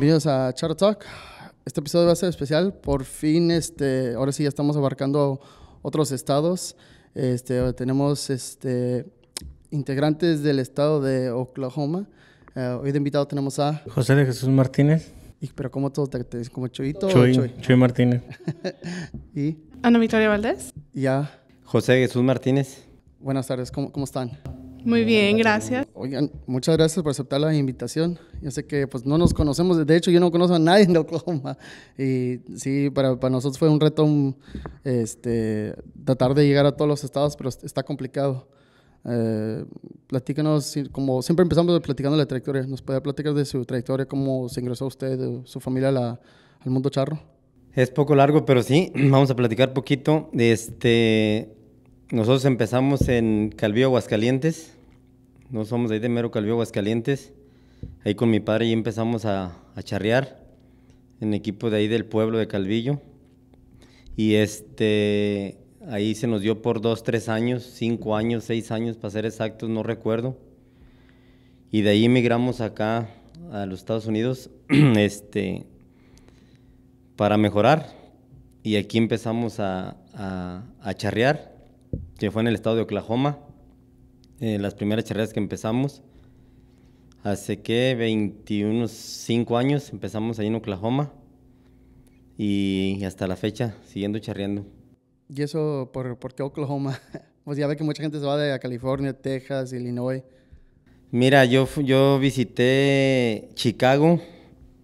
bienvenidos a Char Talk. Este episodio va a ser especial. Por fin, este, ahora sí ya estamos abarcando otros estados. Este, tenemos este, integrantes del estado de Oklahoma. Eh, hoy de invitado tenemos a... José de Jesús Martínez. Y, pero como todo? Te, ¿Como Chuito Chuy, Martínez. ¿Y? Ana Victoria Valdés. Ya. José Jesús Martínez. Buenas tardes, cómo están? Muy bien, gracias. Oigan, muchas gracias por aceptar la invitación. Yo sé que pues no nos conocemos, de hecho yo no conozco a nadie en Oklahoma y sí, para, nosotros fue un reto este, tratar de llegar a todos los estados, pero está complicado. Eh, platícanos, como siempre empezamos platicando la trayectoria, ¿nos puede platicar de su trayectoria, cómo se ingresó usted, su familia al mundo charro? Es poco largo, pero sí, vamos a platicar poquito. Este, nosotros empezamos en Calvío, Aguascalientes no somos de ahí de Mero Calvillo, Aguascalientes. Ahí con mi padre y empezamos a, charrear en equipo de ahí del pueblo de Calvillo. Y este, ahí se nos dio por dos, tres años, cinco años, seis años, para ser exactos, no recuerdo. Y de ahí emigramos acá a los Estados Unidos este, para mejorar. Y aquí empezamos a, a charrear, que fue en el estado de Oklahoma eh, las primeras charreras que empezamos. Hace que 21, 5 años empezamos ahí en Oklahoma y hasta la fecha siguiendo charreando. ¿Y eso por, qué Oklahoma? pues ya ve que mucha gente se va de California, Texas, Illinois. Mira, yo, yo visité Chicago,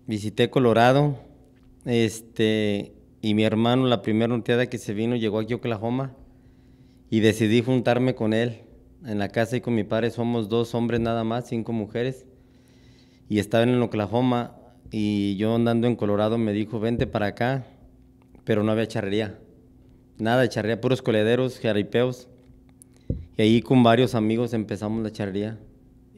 visité Colorado, este, y mi hermano, la primera norteada que se vino, llegó aquí a Oklahoma y decidí juntarme con él en la casa y con mi padre somos dos hombres nada más, cinco mujeres. Y estaba en Oklahoma y yo andando en Colorado me dijo, vente para acá, pero no había charrería. Nada de charrería, puros colederos, jaripeos. Y ahí con varios amigos empezamos la charrería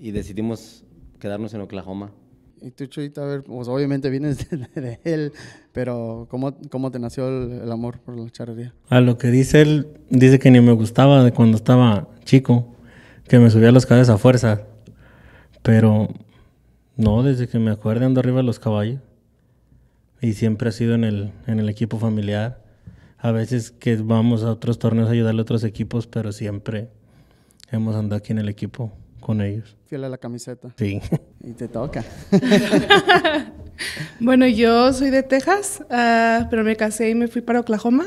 y decidimos quedarnos en Oklahoma. Y tú, Chuita, a ver, pues obviamente vienes de, él, pero ¿cómo, cómo te nació el, amor por la charrería? A lo que dice él, dice que ni me gustaba de cuando estaba chico que me subía a los caballos a fuerza. Pero no, desde que me acuerdo ando arriba de los caballos. Y siempre ha sido en el, en el equipo familiar. A veces que vamos a otros torneos a ayudar a otros equipos, pero siempre hemos andado aquí en el equipo con ellos. Fiel a la camiseta. Sí. Y te toca. bueno, yo soy de Texas, ah, pero me casé y me fui para Oklahoma.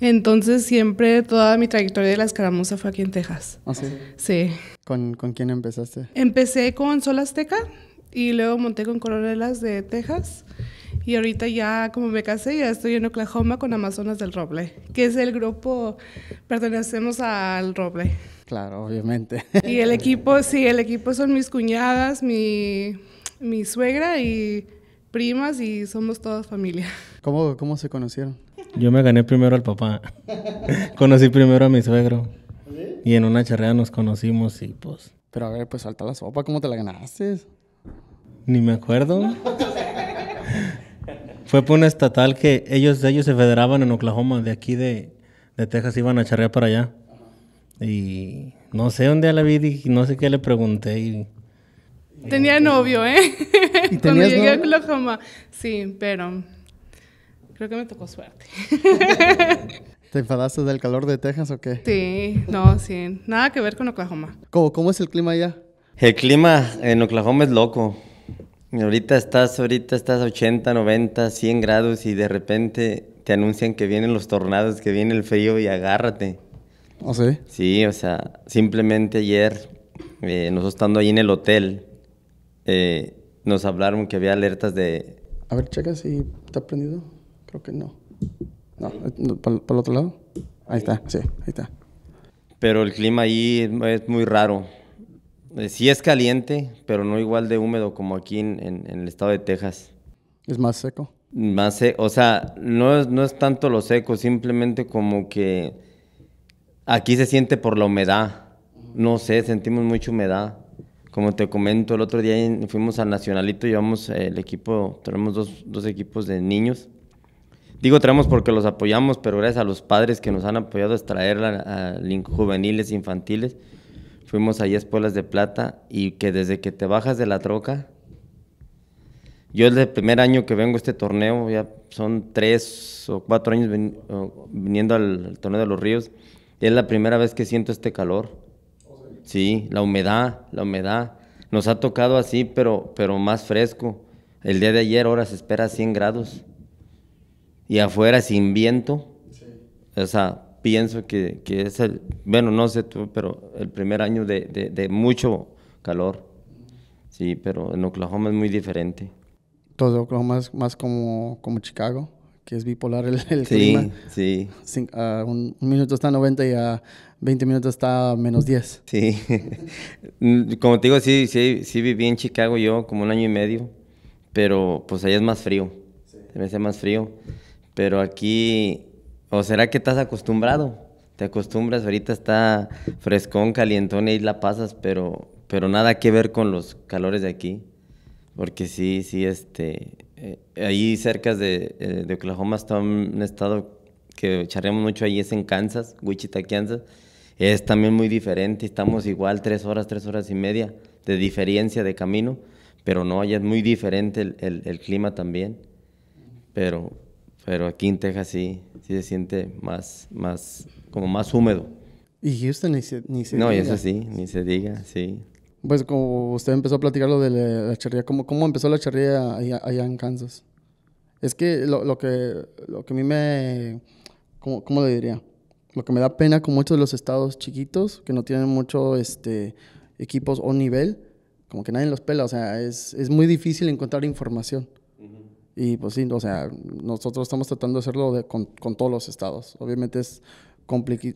Entonces siempre toda mi trayectoria de la escaramuza fue aquí en Texas. ¿Ah, sí? Sí. ¿Con, quién empezaste? Empecé con Sol Azteca y luego monté con Coronelas de Texas. Y ahorita ya, como me casé, ya estoy en Oklahoma con Amazonas del Roble, que es el grupo, pertenecemos al Roble. Claro, obviamente. Y el equipo, sí, el equipo son mis cuñadas, mi, mi suegra y primas y somos todas familia. ¿Cómo, cómo se conocieron? Yo me gané primero al papá. Conocí primero a mi suegro. Y en una charrea nos conocimos y pues. Pero a ver, pues salta la sopa, ¿cómo te la ganaste? Ni me acuerdo. Fue por una estatal que ellos, ellos se federaban en Oklahoma, de aquí de, Texas iban a charrear para allá. Y no sé dónde la vi y no sé qué le pregunté. Y... Tenía novio, ¿eh? ¿Y Cuando llegué a Oklahoma. Sí, pero Creo que me tocó suerte. ¿Te enfadaste del calor de Texas o qué? Sí, no, sí. Nada que ver con Oklahoma. ¿Cómo, es el clima allá? El clima en Oklahoma es loco. Ahorita estás, ahorita estás 80, 90, 100 grados y de repente te anuncian que vienen los tornados, que viene el frío y agárrate. ¿No ¿Ah, sé? sí? o sea, simplemente ayer, eh, nosotros estando ahí en el hotel, eh, nos hablaron que había alertas de... A ver, checa si está prendido. Creo que no. No, eh, ¿para, el otro lado? Ahí está, sí, ahí está. Pero el clima ahí es muy raro. Eh, sí es caliente, pero no igual de húmedo como aquí en, el estado de Texas. ¿Es más seco? Más seco, o sea, no es, no es tanto lo seco, simplemente como que aquí se siente por la humedad. No sé, sentimos mucha humedad. Como te comento, el otro día fuimos al Nacionalito, llevamos el equipo, tenemos dos, dos equipos de niños Digo traemos porque los apoyamos, pero gracias a los padres que nos han apoyado a extraer a juveniles, infantiles. Fuimos allí a Espuelas de Plata y que desde que te bajas de la troca, yo es el primer año que vengo a este torneo, ya son tres o cuatro años viniendo al, torneo de los ríos, es la primera vez que siento este calor. Sí, la humedad, la humedad. Nos ha tocado así, pero, pero más fresco. El día de ayer ahora se espera 100 grados y afuera sin viento. O sea, pienso que, que, es el, bueno, no sé tú, pero el primer año de, de, mucho calor. Sí, pero en Oklahoma es muy diferente. Todo Oklahoma es más como, como Chicago, que es bipolar el, clima. Sí, sí. Ah, un, minuto está 90 y a 20 minutos está menos 10. Sí. como te digo, sí, sí, sí viví en Chicago yo como un año y medio, pero pues allá es más frío. Sí. Se me hace más frío. Pero aquí, ¿o será que estás acostumbrado? Te acostumbras, ahorita está frescón, calientón y ahí la pasas, pero, pero nada que ver con los calores de aquí. Porque sí, sí, este, eh, ahí cerca eh, de, Oklahoma está un estado que charremos mucho ahí, es en Kansas, Wichita, Kansas. Es también muy diferente, estamos igual tres horas, tres horas y media de diferencia de camino, pero no, allá es muy diferente el, el clima también. Pero, pero aquí en Texas sí, sí se siente más, más, como más húmedo. Y Houston ni se, ni se no, y eso sí, ni se diga, sí. Pues como usted empezó a platicar lo de la, charría, ¿cómo, empezó la charría allá, en Kansas? Es que lo, que lo que a mí me... ¿Cómo, le diría? Lo que me da pena con muchos de los estados chiquitos, que no tienen mucho este, equipos o nivel, como que nadie los pela, o sea, es, es muy difícil encontrar información. Y pues sí, o sea, nosotros estamos tratando de hacerlo con, todos los estados. Obviamente es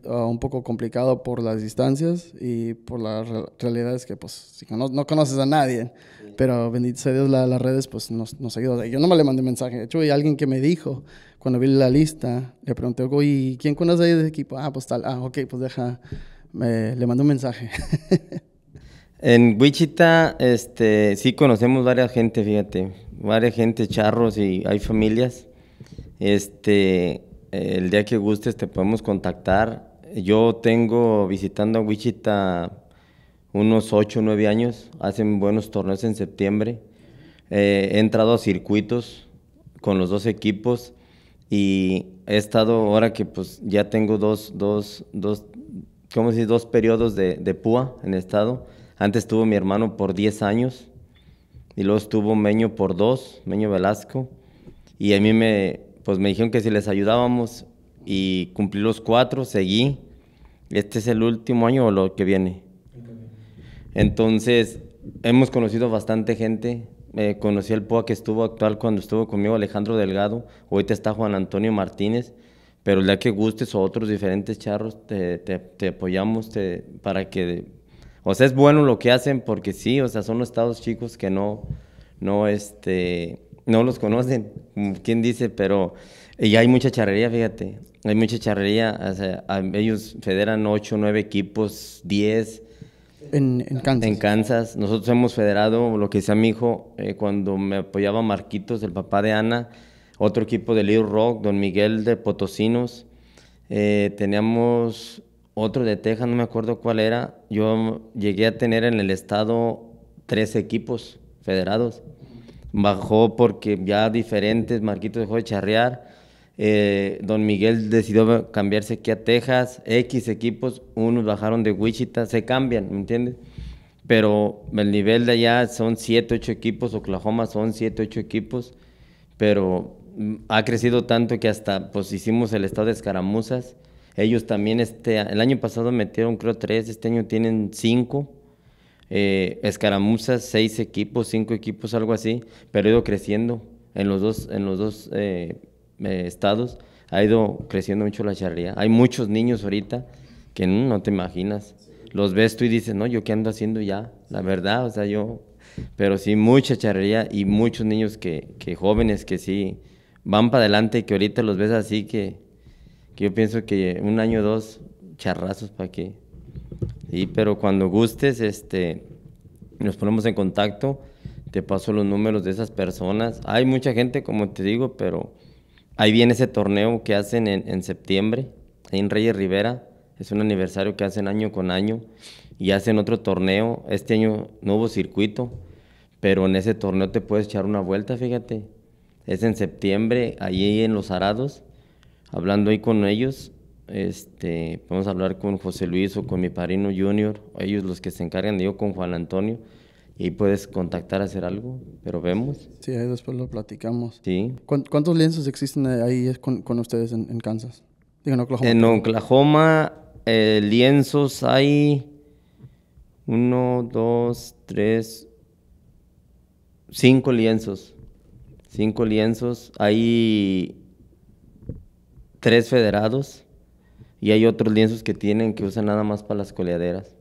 ah, un poco complicado por las distancias y por las realidades que pues no, no, conoces a nadie. Pero bendito sea Dios, las redes pues nos, nos yo no me le mandé mensaje. De hecho, hay alguien que me dijo, cuando vi la lista, le pregunté, y ¿quién conoce de equipo? Ah, pues tal. Ah, ok, pues deja, le mandé un mensaje. en Wichita, este, sí conocemos varias gente, fíjate varias gente, charros y hay familias. Este, el día que gustes te podemos contactar. Yo tengo visitando a Wichita unos 8 o 9 años, hacen buenos torneos en septiembre. Eh, he entrado a circuitos con los dos equipos y he estado ahora que pues ya tengo dos, dos, dos, ¿cómo decir? dos periodos de, de, púa en estado. Antes estuvo mi hermano por 10 años y luego estuvo Meño por dos, Meño Velasco. Y a mí me, pues me dijeron que si les ayudábamos y cumplí los cuatro, seguí. Este es el último año o lo que viene. Entonces, hemos conocido bastante gente. Eh, conocí al POA que estuvo actual cuando estuvo conmigo Alejandro Delgado. hoy te está Juan Antonio Martínez. Pero el día que gustes o otros diferentes charros, te, te, apoyamos para que o sea, es bueno lo que hacen porque sí, o sea, son los estados chicos que no, no, este, no los conocen, quién dice, pero, y hay mucha charrería, fíjate, hay mucha charrería, ellos federan ocho, nueve equipos, diez. En, Kansas. En Kansas. Nosotros hemos federado lo que decía mi hijo eh, cuando me apoyaba Marquitos, el papá de Ana, otro equipo de Little Rock, Don Miguel de Potosinos. Eh, teníamos otro de Texas, no me acuerdo cuál era, yo llegué a tener en el estado tres equipos federados. Bajó porque ya diferentes, Marquitos dejó de charrear, eh, Don Miguel decidió cambiarse aquí a Texas, X equipos, unos bajaron de Wichita, se cambian, ¿me entiendes? Pero el nivel de allá son 7, 8 equipos, Oklahoma son 7, 8 equipos, pero mm, ha crecido tanto que hasta pues hicimos el estado de escaramuzas ellos también, este, el año pasado metieron creo tres, este año tienen cinco. Eh, escaramuzas, seis equipos, cinco equipos, algo así, pero ha ido creciendo en los dos, en los dos eh, eh, estados, ha ido creciendo mucho la charrería. Hay muchos niños ahorita que no, te imaginas. Los ves tú y dices, no, yo qué ando haciendo ya, la verdad, o sea, yo, pero sí, mucha charrería y muchos niños que, que jóvenes que sí van para adelante, que ahorita los ves así que yo pienso que un año o dos charrazos para que. pero cuando gustes, este, nos ponemos en contacto, te paso los números de esas personas. Hay mucha gente, como te digo, pero ahí viene ese torneo que hacen en, en septiembre, en Reyes Rivera. Es un aniversario que hacen año con año y hacen otro torneo. Este año nuevo circuito, pero en ese torneo te puedes echar una vuelta, fíjate. Es en septiembre, allí en Los Arados hablando ahí con ellos, este, vamos a hablar con José Luis o con mi parino Junior, ellos los que se encargan, yo con Juan Antonio, y ahí puedes contactar, hacer algo, pero vemos. Sí, ahí después lo platicamos. Sí. ¿Cuántos lienzos existen ahí con, con ustedes en, Kansas? en Oklahoma. Eh, lienzos hay uno, dos, tres, cinco lienzos. Cinco lienzos. Hay tres federados y hay otros lienzos que tienen que usan nada más para las coleaderas.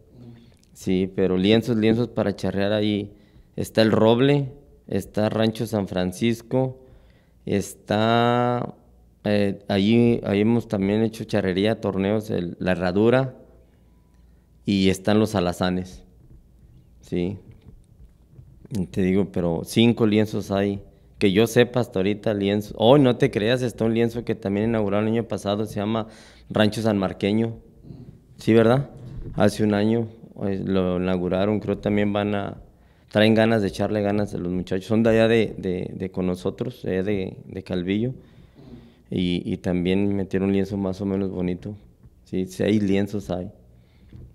Sí, pero lienzos, lienzos para charrear ahí. Está el Roble, está Rancho San Francisco, está... Eh, allí, ahí hemos también hecho charrería, torneos, la herradura y están los alazanes. Sí. Te digo, pero cinco lienzos hay que yo sepa hasta ahorita lienzo. Oh, no te creas, está un lienzo que también inauguraron el año pasado, se llama Rancho San Marqueño. Sí, ¿verdad? Hace un año eh, lo inauguraron, creo también van a, traen ganas de echarle ganas a los muchachos. Son de allá de, con nosotros, de, de, Calvillo. Y, también metieron un lienzo más o menos bonito. Sí, seis lienzos hay.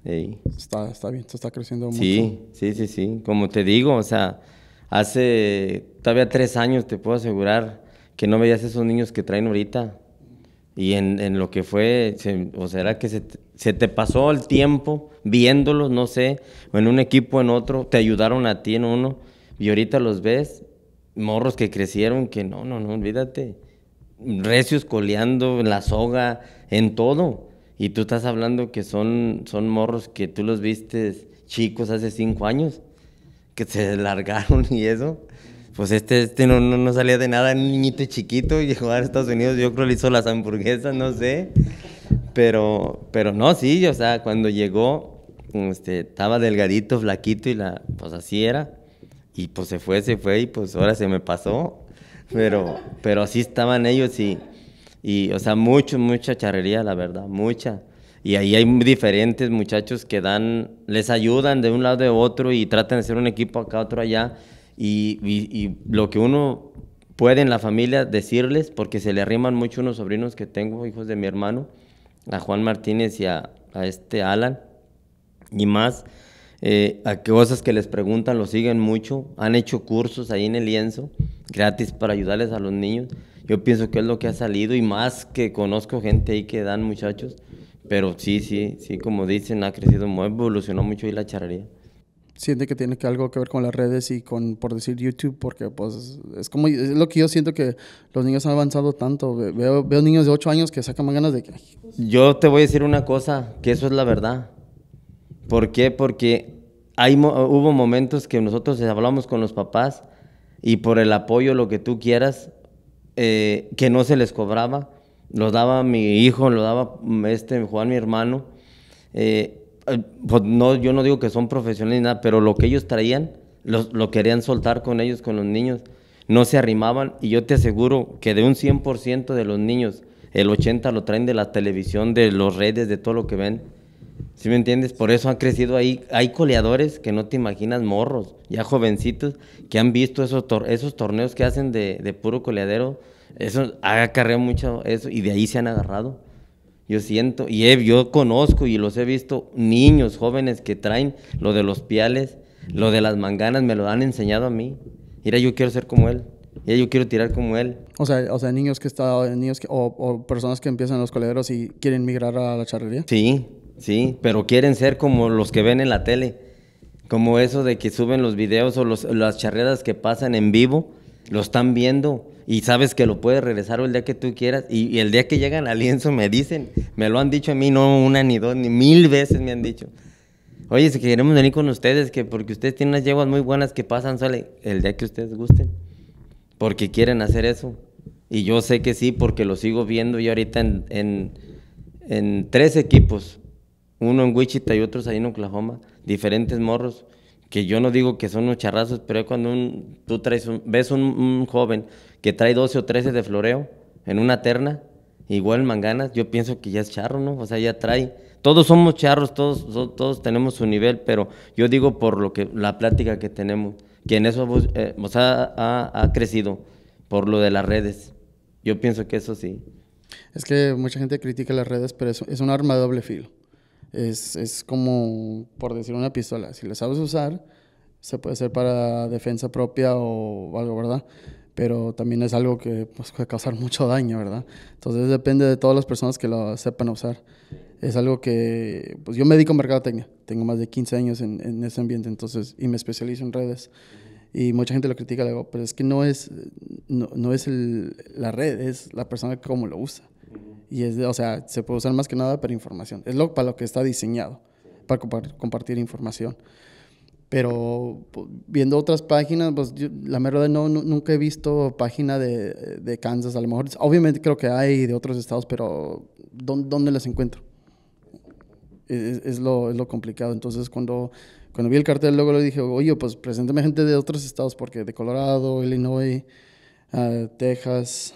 Sí. Está, está bien, esto está creciendo mucho. Sí, sí, sí, sí. Como te digo, o sea, hace todavía tres años, te puedo asegurar, que no veías esos niños que traen ahorita. Y en, lo que fue, o será que se, te pasó el tiempo viéndolos, no sé, en un equipo, en otro, te ayudaron a ti en uno, y ahorita los ves, morros que crecieron, que no, no, no, olvídate, recios coleando, en la soga, en todo. Y tú estás hablando que son, son morros que tú los viste chicos hace cinco años que se largaron y eso. Pues este, este no, no, salía de nada, un niñito chiquito, llegó a Estados Unidos, yo creo que le hizo las hamburguesas, no sé. Pero, pero no, sí, o sea, cuando llegó, este, estaba delgadito, flaquito y la, pues así era. Y pues se fue, se fue y pues ahora se me pasó. Pero, pero así estaban ellos y, y o sea, mucho, mucha charrería, la verdad, mucha. Y ahí hay diferentes muchachos que dan, les ayudan de un lado de otro y tratan de ser un equipo acá, otro allá. Y, lo que uno puede en la familia decirles, porque se le arriman mucho unos sobrinos que tengo, hijos de mi hermano, a Juan Martínez y a, este Alan, y más, a eh, a cosas que les preguntan, lo siguen mucho, han hecho cursos ahí en el lienzo, gratis para ayudarles a los niños. Yo pienso que es lo que ha salido y más que conozco gente ahí que dan muchachos. Pero sí, sí, sí, como dicen, ha crecido, evolucionó mucho ahí la charrería. Siente que tiene que algo que ver con las redes y con, por decir, YouTube, porque pues es como, lo que yo siento que los niños han avanzado tanto. Veo, niños de 8 años que sacan ganas de Yo te voy a decir una cosa, que eso es la verdad. ¿Por qué? Porque hay, hubo momentos que nosotros hablamos con los papás y por el apoyo, lo que tú quieras, eh, que no se les cobraba, los daba mi hijo, lo daba mm, este Juan, mi hermano. Eh, eh, pues, no, yo no digo que son profesionales ni nada, pero lo que ellos traían, lo, querían soltar con ellos, con los niños. No se arrimaban y yo te aseguro que de un 100% de los niños, el 80% lo traen de la televisión, de los redes, de todo lo que ven. ¿Sí me entiendes? Por eso han crecido ahí. Hay coleadores que no te imaginas, morros, ya jovencitos, que han visto esos, esos torneos que hacen de, de puro coleadero eso ha acarreado mucho eso y de ahí se han agarrado. Yo siento, y yo conozco y los he visto niños, jóvenes que traen lo de los piales, lo de las manganas, me lo han enseñado a mí. Mira, yo quiero ser como él. Mira, yo quiero tirar como él. O sea, o sea niños que están, niños o, personas que empiezan los coleros y quieren migrar a la charrería. Sí, sí, pero quieren ser como los que ven en la tele. Como eso de que suben los videos o las charreadas que pasan en vivo, lo están viendo y sabes que lo puedes regresar el día que tú quieras. Y, el día que llegan al lienzo me dicen, me lo han dicho a mí, no una ni dos, ni mil veces me han dicho. Oye, si queremos venir con ustedes, que porque ustedes tienen unas yeguas muy buenas que pasan sale el día que ustedes gusten, porque quieren hacer eso. Y yo sé que sí, porque lo sigo viendo yo ahorita en, en, en tres equipos, uno en Wichita y otros ahí en Oklahoma, diferentes morros que yo no digo que son unos charrazos, pero cuando un, tú traes ves un, joven que trae 12 o 13 de floreo en una terna, igual manganas, yo pienso que ya es charro, ¿no? O sea, ya trae. Todos somos charros, todos, todos, tenemos su nivel, pero yo digo por lo que la plática que tenemos, que en eso eh, ha, crecido, por lo de las redes. Yo pienso que eso sí. Es que mucha gente critica las redes, pero es, es un arma de doble filo es, es como, por decir, una pistola. Si la sabes usar, se puede hacer para defensa propia o algo, ¿verdad? Pero también es algo que pues, puede causar mucho daño, ¿verdad? Entonces depende de todas las personas que lo sepan usar. Es algo que, pues yo me dedico a mercadotecnia, tengo más de 15 años en, en ese ambiente, entonces, y me especializo en redes. Y mucha gente lo critica, le digo, pero es que no es, no, es la red, es la persona como lo usa. Y es o sea, se puede usar más que nada para información. Es lo, para lo que está diseñado, para compartir información. Pero pues, viendo otras páginas, pues la verdad no, nunca he visto página de, de, Kansas. A lo mejor, obviamente creo que hay de otros estados, pero ¿dónde, las encuentro? Es, lo, es, lo, complicado. Entonces, cuando, cuando vi el cartel, luego le dije, oye, pues preséntame gente de otros estados, porque de Colorado, Illinois, ah, Texas,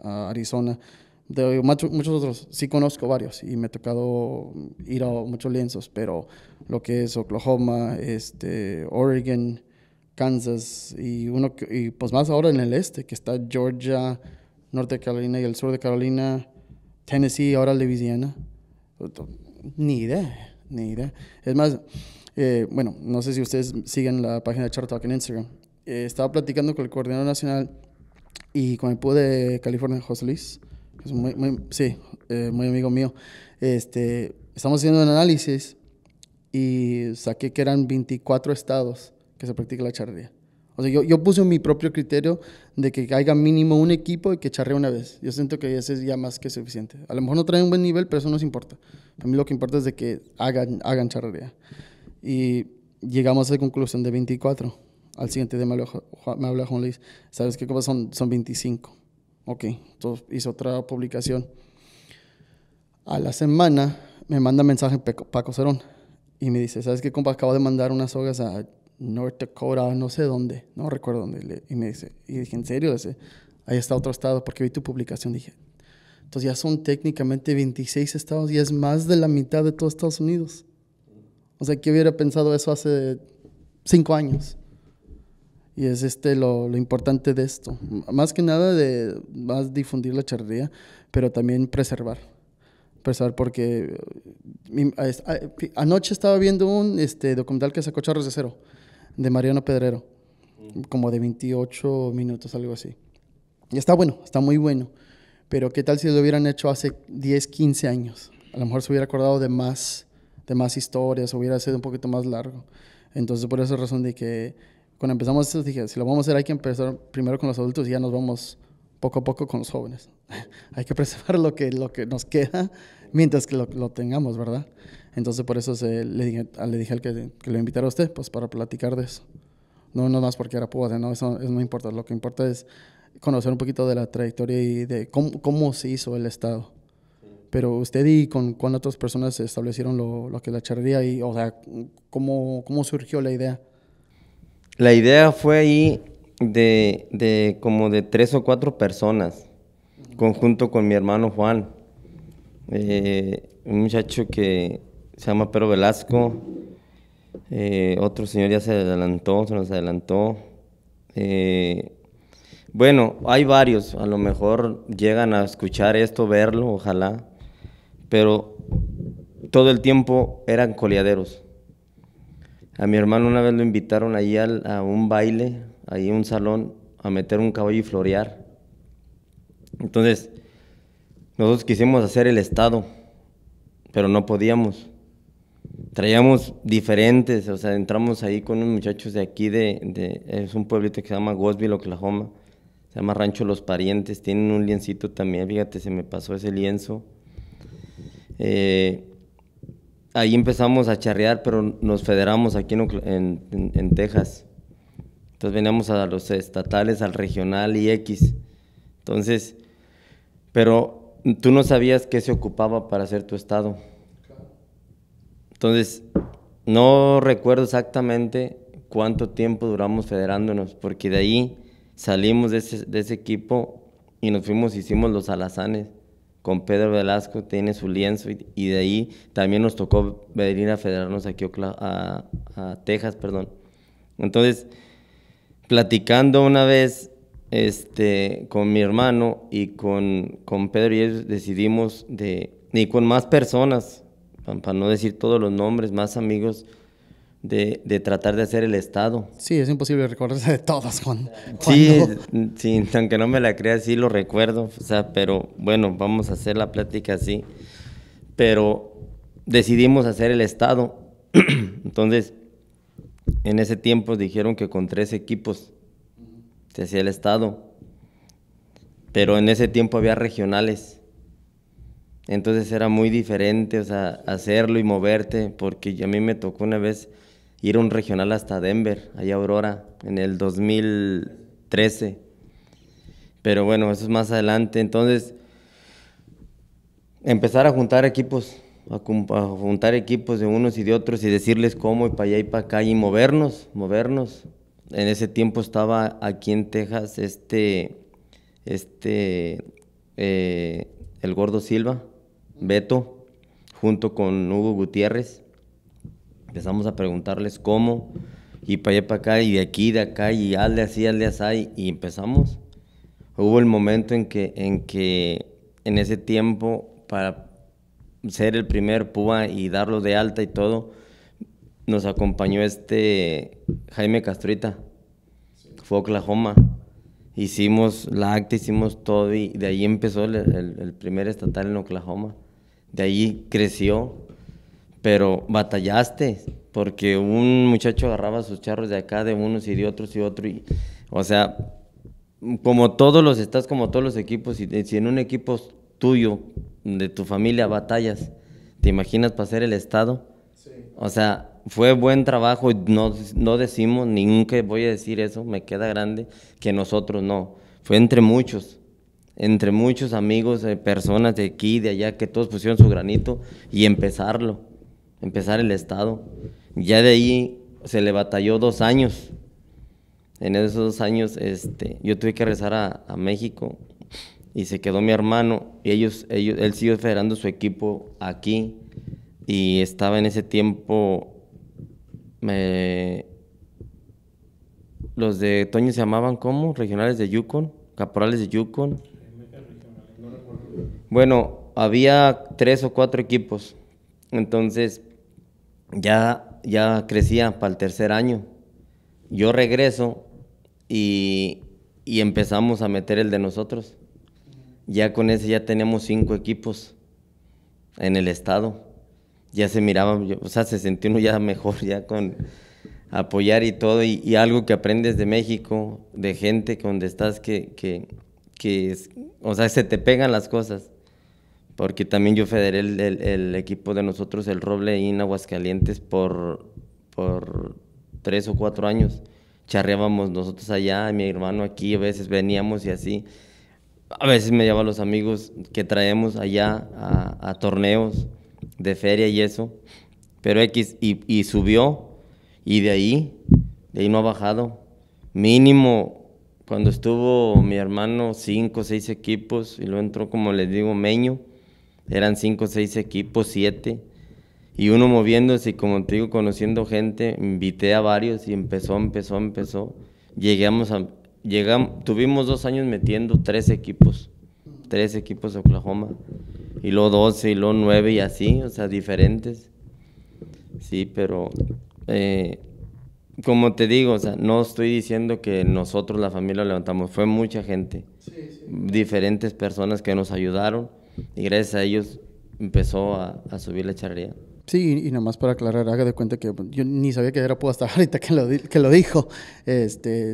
ah, Arizona de muchos, otros, sí conozco varios y me ha tocado ir a muchos lienzos, pero lo que es Oklahoma, este, Oregon, Kansas y uno y pues más ahora en el este que está Georgia, Norte de Carolina y el sur de Carolina, Tennessee, ahora Louisiana. Ni idea, ni idea. Es más, eh, bueno, no sé si ustedes siguen la página de Chart Talk en Instagram. Eh, estaba platicando con el coordinador nacional y con el PUD de California, José Luis, muy, sí, eh, muy amigo mío, este, estamos haciendo un análisis y saqué que eran 24 estados que se practica la charrería. O sea, yo, puse mi propio criterio de que haya mínimo un equipo y que charree una vez. Yo siento que ese es ya más que suficiente. A lo mejor no trae un buen nivel, pero eso no nos importa. A mí lo que importa es de que hagan, hagan charrería. Y llegamos a la conclusión de 24. Al siguiente día me habla, Juan Luis, ¿sabes qué cosas Son, son 25. Ok, entonces hice otra publicación. A la semana me manda mensaje Paco Cerón y me dice, ¿sabes qué, compa? Acabo de mandar unas hogas a North Dakota, no sé dónde, no recuerdo dónde. Y me dice, y dije, ¿en serio? Dice, ahí está otro estado, porque vi tu publicación, dije. Entonces ya son técnicamente 26 estados y es más de la mitad de todos Estados Unidos. O sea, que hubiera pensado eso hace cinco años. Y es este lo, importante de esto. Más que nada de más difundir la charrería, pero también preservar. Preservar porque eh, anoche estaba viendo un este, documental que sacó Charros de Cero, de Mariano Pedrero, mm. como de 28 minutos, algo así. Y está bueno, está muy bueno. Pero qué tal si lo hubieran hecho hace 10, 15 años. A lo mejor se hubiera acordado de más, de más historias, hubiera sido un poquito más largo. Entonces por esa razón de que cuando empezamos eso dije, si lo vamos a hacer hay que empezar primero con los adultos y ya nos vamos poco a poco con los jóvenes. hay que preservar lo que, lo que nos queda mientras que lo, tengamos, ¿verdad? Entonces por eso le dije, le dije al que, que lo invitara a usted, pues para platicar de eso. No, no más porque era hacer, no, eso, es no importa. Lo que importa es conocer un poquito de la trayectoria y de cómo, cómo se hizo el Estado. Pero usted y con, con otras personas se establecieron lo, lo que la charrería y, o sea, cómo, cómo surgió la idea la idea fue ahí de, como de tres o cuatro personas, conjunto con mi hermano Juan, eh, un muchacho que se llama Pedro Velasco, eh, otro señor ya se adelantó, se nos adelantó. Eh, bueno, hay varios, a lo mejor llegan a escuchar esto, verlo, ojalá, pero todo el tiempo eran coleaderos. A mi hermano una vez lo invitaron allí a un baile, ahí un salón, a meter un caballo y florear. Entonces, nosotros quisimos hacer el Estado, pero no podíamos. Traíamos diferentes, o sea, entramos ahí con unos muchachos de aquí, de, es un pueblito que se llama Gosville, Oklahoma, se llama Rancho Los Parientes, tienen un liencito también, fíjate, se me pasó ese lienzo. Eh, ahí empezamos a charrear, pero nos federamos aquí en, Texas. Entonces veníamos a los estatales, al regional y X. Entonces, pero tú no sabías qué se ocupaba para hacer tu estado. Entonces, no recuerdo exactamente cuánto tiempo duramos federándonos, porque de ahí salimos de ese, de ese equipo y nos fuimos, hicimos los alazanes con Pedro Velasco, tiene su lienzo y, de ahí también nos tocó venir a federarnos aquí a, Texas, perdón. Entonces, platicando una vez este, con mi hermano y con, con Pedro y ellos decidimos de, y con más personas, para no decir todos los nombres, más amigos, de, tratar de hacer el Estado. Sí, es imposible recordarse de todas, Juan. Sí, aunque no me la crea, sí lo recuerdo, o sea, pero bueno, vamos a hacer la plática así. Pero decidimos hacer el Estado. Entonces, en ese tiempo dijeron que con tres equipos se hacía el Estado. Pero en ese tiempo había regionales. Entonces era muy diferente, o sea, hacerlo y moverte, porque a mí me tocó una vez ir un regional hasta Denver, allá Aurora, en el 2013. Pero bueno, eso es más adelante. Entonces, empezar a juntar equipos, a, juntar equipos de unos y de otros y decirles cómo y para allá y para acá y movernos, movernos. En ese tiempo estaba aquí en Texas este, este, eh, el gordo Silva, Beto, junto con Hugo Gutiérrez empezamos a preguntarles cómo, y para allá para acá, y de aquí, de acá, y de así, de así, y empezamos. Hubo el momento en que, en que en ese tiempo, para ser el primer púa y darlo de alta y todo, nos acompañó este Jaime Castrita, fue Oklahoma. Hicimos la acta, hicimos todo y de ahí empezó el, el, el primer estatal en Oklahoma. De ahí creció pero batallaste, porque un muchacho agarraba sus charros de acá, de unos y de otros y otro, y, o sea, como todos los, estás como todos los equipos, y eh, si en un equipo tuyo, de tu familia, batallas, ¿te imaginas para ser el Estado? O sea, fue buen trabajo, no, no decimos, ningún que voy a decir eso, me queda grande, que nosotros no, fue entre muchos entre muchos amigos, eh, personas de aquí, de allá, que todos pusieron su granito y empezarlo empezar el Estado. Ya de ahí se le batalló dos años. En esos dos años este, yo tuve que regresar a, México y se quedó mi hermano y ellos, ellos, él siguió federando su equipo aquí y estaba en ese tiempo los de Toño se llamaban ¿cómo? Regionales de Yukon, caporales de Yukon. Bueno, había tres o cuatro equipos. Entonces, ya, ya crecía para el tercer año. Yo regreso y, y, empezamos a meter el de nosotros. Ya con ese ya tenemos cinco equipos en el estado. Ya se miraba, o sea, se sentía uno ya mejor, ya con apoyar y todo. Y, algo que aprendes de México, de gente con donde estás, que, que, que es, o sea, se te pegan las cosas porque también yo federé el, equipo de nosotros, el Roble en Aguascalientes, por, tres o cuatro años. Charreábamos nosotros allá, mi hermano aquí, a veces veníamos y así. A veces me llevaba los amigos que traemos allá a, torneos de feria y eso. Pero X, y, subió, y de ahí, de ahí no ha bajado. Mínimo, cuando estuvo mi hermano, cinco, o seis equipos, y lo entró, como les digo, Meño eran cinco, seis equipos, siete, y uno moviéndose y como te digo, conociendo gente, invité a varios y empezó, empezó, empezó. Llegamos a, llegamos, tuvimos dos años metiendo tres equipos, tres equipos de Oklahoma, y luego doce, y luego nueve, y así, o sea, diferentes. Sí, pero eh, como te digo, sea, no estoy diciendo que nosotros la familia levantamos, fue mucha gente, diferentes personas que nos ayudaron y gracias a ellos empezó a, subir la charrería. Sí, y, nada nomás para aclarar, haga de cuenta que yo ni sabía que era puedo hasta ahorita que lo, que lo dijo. Este,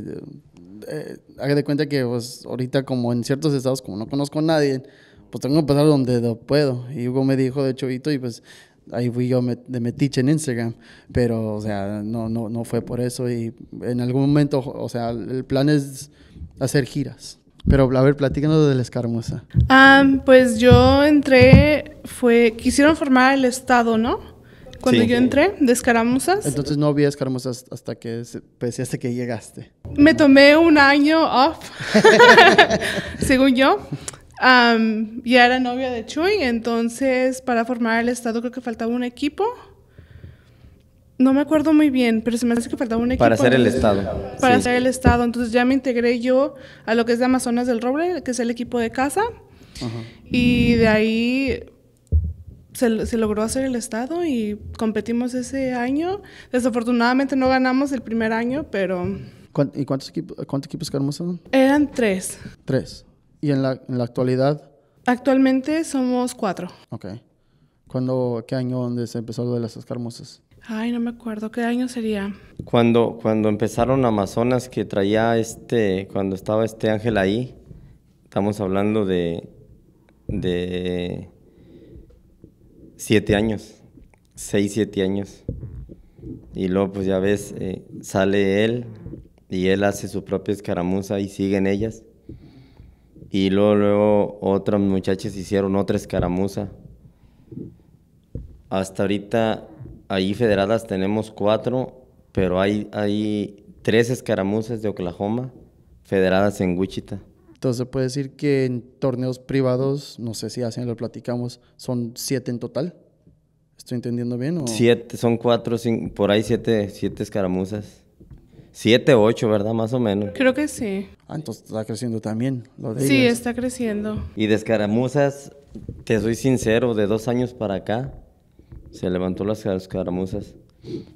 eh, haga de cuenta que pues, ahorita como en ciertos estados, como no conozco a nadie, pues tengo que pasar donde lo puedo. Y Hugo me dijo de chovito y pues ahí fui yo de metiche en Instagram, pero o sea, no, no, no fue por eso y en algún momento, o sea, el plan es hacer giras. Pero a ver, platícanos de la escaramuza. Ah, pues yo entré, fue, quisieron formar el Estado, ¿no? Cuando yo entré, de escaramuzas. Entonces no había escaramuzas hasta que, pues, que llegaste. Me tomé un año off, según yo. Um, ya era novia de Chuy, entonces para formar el Estado creo que faltaba un equipo. No me acuerdo muy bien, pero se me hace que faltaba un equipo. Para hacer el Estado. Para hacer el Estado. Entonces ya me integré yo a lo que es de Amazonas del Roble, que es el equipo de casa. Ajá. Y de ahí se, logró hacer el Estado y competimos ese año. Desafortunadamente no ganamos el primer año, pero... ¿Y cuántos, equipos, cuántos equipos Eran tres. Tres. ¿Y en la, actualidad? Actualmente somos cuatro. Ok. ¿Cuándo, qué año donde se empezó lo de las escarmosas? Ay, no me acuerdo, ¿qué año sería? Cuando, cuando empezaron Amazonas, que traía este, cuando estaba este ángel ahí, estamos hablando de, de siete años, seis, siete años. Y luego, pues ya ves, eh, sale él y él hace su propia escaramuza y siguen ellas. Y luego, luego otras muchachas hicieron otra escaramuza. Hasta ahorita ahí federadas tenemos cuatro, pero hay, hay tres escaramuzas de Oklahoma federadas en Wichita. Entonces puede decir que en torneos privados, no sé si hacen, lo platicamos, son siete en total. ¿Estoy entendiendo bien? Siete, son cuatro, por ahí siete, escaramuzas. Siete, ocho, ¿verdad? Más o menos. Creo que sí. Ah, entonces está creciendo también. sí, está creciendo. Y de escaramuzas, te soy sincero, de dos años para acá, se levantó las escaramuzas.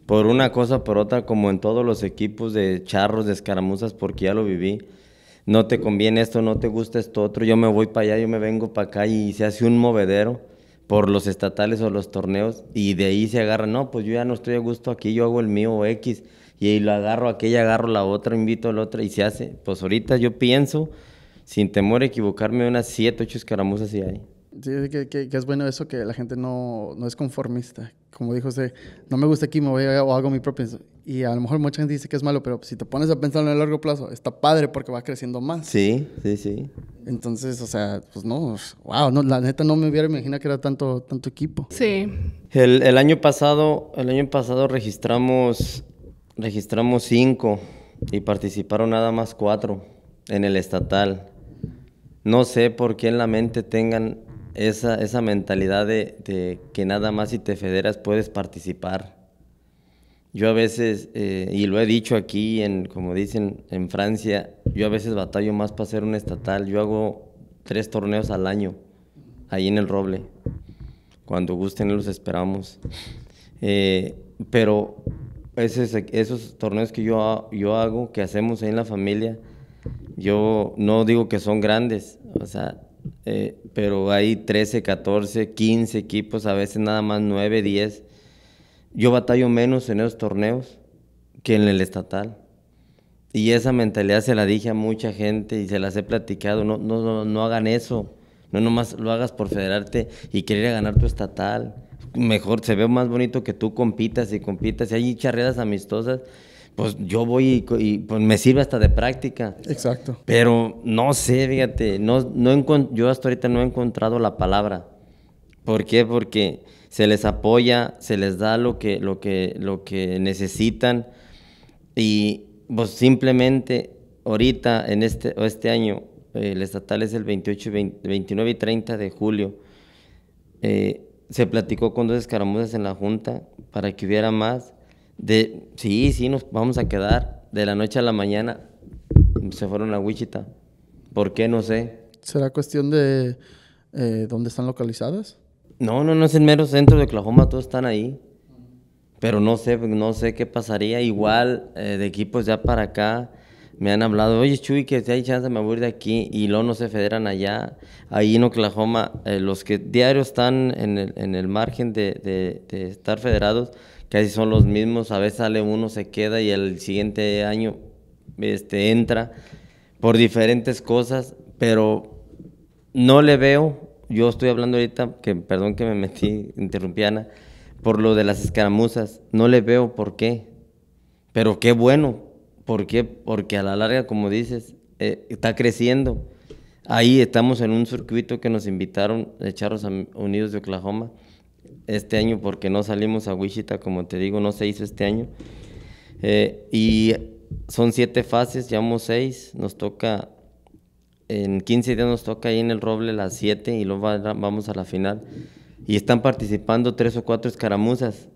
Por una cosa, por otra, como en todos los equipos de charros, de escaramuzas, porque ya lo viví. No te conviene esto, no te gusta esto otro, yo me voy para allá, yo me vengo para acá y se hace un movedero por los estatales o los torneos y de ahí se agarra, no, pues yo ya no estoy a gusto aquí, yo hago el mío o X y ahí lo agarro aquella, agarro la otra, invito a la otra y se hace. Pues ahorita yo pienso, sin temor a equivocarme, unas 7, 8 escaramuzas y ahí. Sí, que, es bueno eso, que la gente no, es conformista. Como dijo usted, no me gusta aquí, me voy o hago mi propio. Y a lo mejor mucha gente dice que es malo, pero si te pones a pensarlo en el largo plazo, está padre porque va creciendo más. Sí, sí, sí. Entonces, o sea, pues no, wow, no, la neta no me hubiera imaginado que era tanto, tanto equipo. Sí. El, el año pasado, el año pasado registramos, registramos cinco y participaron nada más cuatro en el estatal. No sé por qué en la mente tengan esa, esa mentalidad de, que nada más si te federas puedes participar. Yo a veces, eh, y lo he dicho aquí, en, como dicen en Francia, yo a veces batallo más para ser un estatal. Yo hago tres torneos al año, ahí en el Roble. Cuando gusten los esperamos. Eh, pero esos, esos torneos que yo, yo hago, que hacemos ahí en la familia, yo no digo que son grandes, o sea, eh, pero hay 13, 14, 15 equipos, a veces nada más 9, 10. Yo batallo menos en esos torneos que en el estatal. Y esa mentalidad se la dije a mucha gente y se las he platicado. No, no, no, hagan eso. No nomás lo hagas por federarte y querer ganar tu estatal. Mejor, se ve más bonito que tú compitas y compitas. Y hay charreadas amistosas pues yo voy y, pues me sirve hasta de práctica. Exacto. Pero no sé, fíjate, no, no yo hasta ahorita no he encontrado la palabra. ¿Por qué? Porque se les apoya, se les da lo que, lo que, lo que necesitan y pues simplemente ahorita, en este, este año, el estatal es el 28, 29 y 30 de julio. Eh, se platicó con dos escaramuzas en la Junta para que hubiera más sí, sí, nos vamos a quedar. De la noche a la mañana se fueron a Wichita. ¿Por qué? No sé. ¿Será cuestión de eh, dónde están localizadas? No, no, no es en mero centro de Oklahoma, todos están ahí. Pero no sé, no sé qué pasaría. Igual eh, de equipos ya para acá me han hablado, oye Chuy, que si hay chance me voy a de aquí y luego no se federan allá. Ahí en Oklahoma, eh, los que diario están en el, margen de estar federados, casi son los mismos, a veces sale uno, se queda y el siguiente año este, entra por diferentes cosas, pero no le veo, yo estoy hablando ahorita, que perdón que me metí, interrumpí Ana, por lo de las escaramuzas, no le veo por qué, pero qué bueno, ¿por Porque a la larga, como dices, eh, está creciendo. Ahí estamos en un circuito que nos invitaron de Charros Unidos de Oklahoma este año porque no salimos a Wichita, como te digo, no se hizo este año. Eh, y son siete fases, llevamos seis, nos toca, en 15 días nos toca ahí en el Roble las siete y luego vamos a la final. Y están participando tres o cuatro escaramuzas,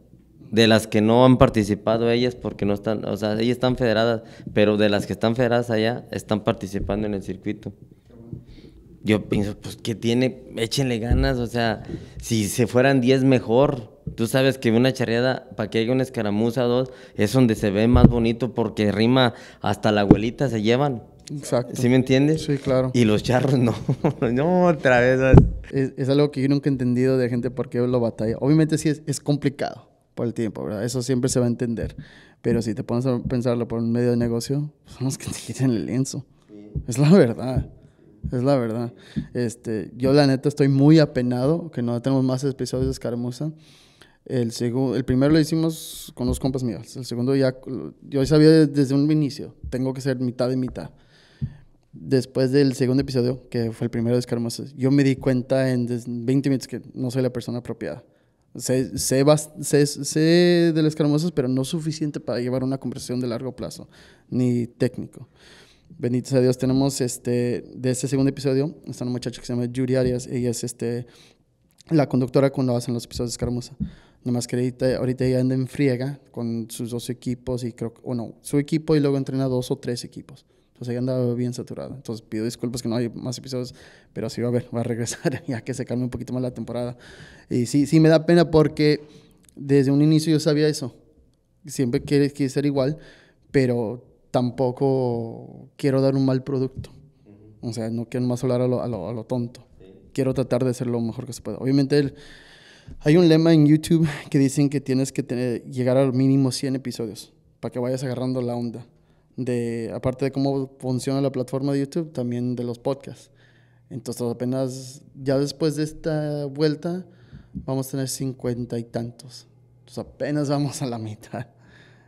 de las que no han participado ellas porque no están, o sea, ellas están federadas, pero de las que están federadas allá están participando en el circuito yo pienso, pues, que tiene? Échenle ganas, o sea, si se fueran 10 mejor. Tú sabes que una charreada, para que haya una escaramuza dos, es donde se ve más bonito porque rima hasta la abuelita se llevan. Exacto. ¿Sí me entiendes? Sí, claro. Y los charros no. no, otra vez. Es, algo que yo nunca he entendido de gente porque qué lo batalla. Obviamente sí es, complicado por el tiempo, ¿verdad? Eso siempre se va a entender. Pero si te pones a pensarlo por un medio de negocio, son los que te quiten el lienzo. Es la verdad. Es la verdad. Este, yo la neta estoy muy apenado que no tenemos más episodios de Escaramuza. El, segundo, el primero lo hicimos con los compas míos. El segundo ya, yo sabía desde un inicio, tengo que ser mitad de mitad. Después del segundo episodio, que fue el primero de Escaramuza, yo me di cuenta en 20 minutos que no soy la persona apropiada. Sé, de las escaramuzas, pero no suficiente para llevar una conversación de largo plazo, ni técnico bendito sea Dios, tenemos este, de este segundo episodio, está una muchacha que se llama Yuri Arias, ella es este, la conductora cuando hacen los episodios de Escaramuza. Nomás que ahorita, ella anda en friega con sus dos equipos y creo, o no, su equipo y luego entrena dos o tres equipos. Entonces ella anda bien saturada. Entonces pido disculpas que no hay más episodios, pero sí, va a ver, va a regresar ya que se calme un poquito más la temporada. Y sí, sí me da pena porque desde un inicio yo sabía eso. Siempre quiere ser igual, pero tampoco quiero dar un mal producto. O sea, no quiero más hablar a lo, a lo, tonto. Quiero tratar de ser lo mejor que se pueda. Obviamente, hay un lema en YouTube que dicen que tienes que tener, llegar al mínimo 100 episodios para que vayas agarrando la onda. De, aparte de cómo funciona la plataforma de YouTube, también de los podcasts. Entonces, apenas ya después de esta vuelta, vamos a tener 50 y tantos. Entonces, apenas vamos a la mitad.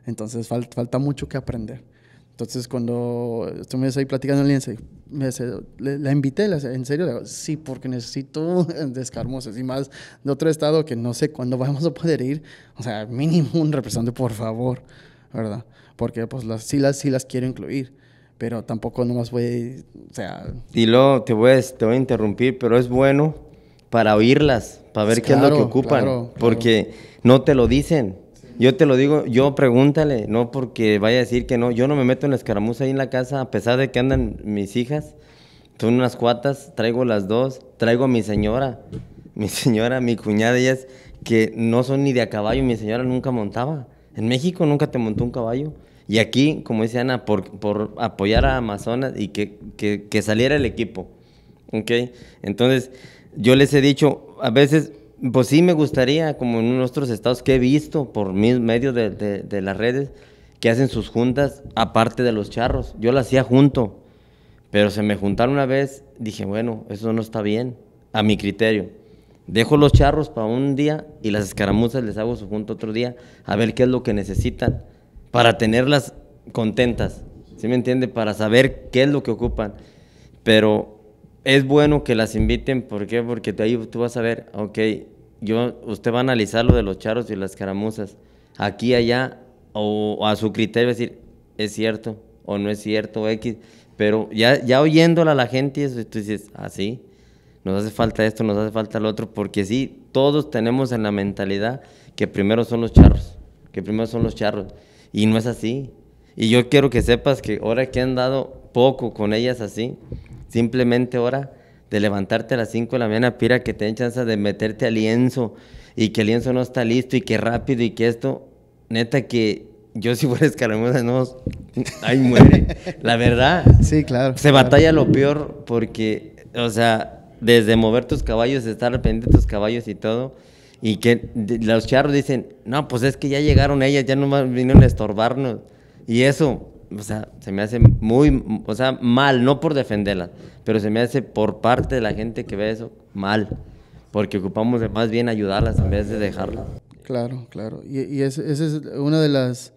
Entonces, falta mucho que aprender. Entonces, cuando estuvimos ahí platicando, alguien me la invité, en serio, sí, porque necesito descarmosas y más de otro estado que no sé cuándo vamos a poder ir. O sea, mínimo un representante, por favor, ¿verdad? Porque pues las, sí, las, sí las quiero incluir, pero tampoco nomás voy, o sea... Y luego te voy, a, te voy a interrumpir, pero es bueno para oírlas, para ver qué es lo que ocupan, porque no te lo dicen. Yo te lo digo, yo pregúntale, no porque vaya a decir que no. Yo no me meto en la escaramuza ahí en la casa, a pesar de que andan mis hijas. Son unas cuatas, traigo las dos, traigo a mi señora. Mi señora, mi cuñada, ellas que no son ni de a caballo, mi señora nunca montaba. En México nunca te montó un caballo. Y aquí, como dice Ana, por, apoyar a Amazonas y que, que, que saliera el equipo. ¿Ok? Entonces, yo les he dicho, a veces pues sí, me gustaría, como en otros estados que he visto por mis medios de, las redes, que hacen sus juntas aparte de los charros. Yo las hacía junto, pero se me juntaron una vez, dije, bueno, eso no está bien, a mi criterio. Dejo los charros para un día y las escaramuzas les hago su junto otro día, a ver qué es lo que necesitan, para tenerlas contentas, ¿sí me entiende? Para saber qué es lo que ocupan. Pero es bueno que las inviten, ¿por qué? Porque ahí tú vas a ver, ok, yo, usted va a analizar lo de los charros y las caramuzas, aquí, allá, o, a su criterio decir, es cierto o no es cierto, X, pero ya, ya oyéndola a la gente, tú dices, así, ah, nos hace falta esto, nos hace falta lo otro, porque sí, todos tenemos en la mentalidad que primero son los charros, que primero son los charros, y no es así. Y yo quiero que sepas que ahora que han dado poco con ellas así, simplemente ahora de levantarte a las 5 de la mañana, pira que te den chance de meterte al lienzo y que el lienzo no está listo y que rápido y que esto, neta que yo si fuera escaramuza, no, ahí muere. la verdad. Sí, claro. Se batalla lo peor porque, o sea, desde mover tus caballos, estar pendiente de tus caballos y todo. Y que los charros dicen, no, pues es que ya llegaron ellas, ya no vinieron a estorbarnos. Y eso, o sea, se me hace muy, o sea, mal, no por defenderla, pero se me hace por parte de la gente que ve eso mal, porque ocupamos de más bien ayudarlas en vez de dejarlas. Claro, claro. Y, y esa es una de las,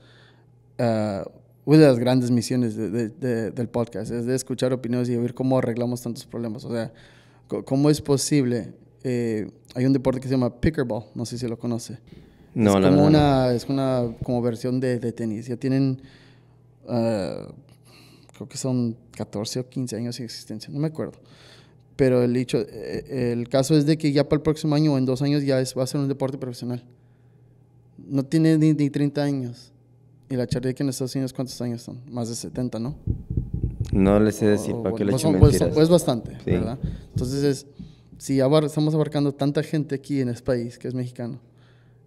ah, una de las grandes misiones del podcast, es de escuchar opiniones y ver cómo arreglamos tantos problemas. O sea, cómo es posible. Eh, hay un deporte que se llama Pickerball, no sé si lo conoce. No, es la como Una, es una como versión de, de tenis. Ya tienen eh, creo que son 14 o 15 años de existencia, no me acuerdo. Pero el hecho, eh, el caso es de que ya para el próximo año o en dos años ya es, va a ser un deporte profesional. No tiene ni, ni 30 años. Y la charla que en Estados Unidos, ¿cuántos años son? Más de 70, ¿no? No les sé decir, ¿para qué le he pues, pues, pues, bastante, ¿verdad? Entonces, es, si estamos abarcando tanta gente aquí en este país que es mexicano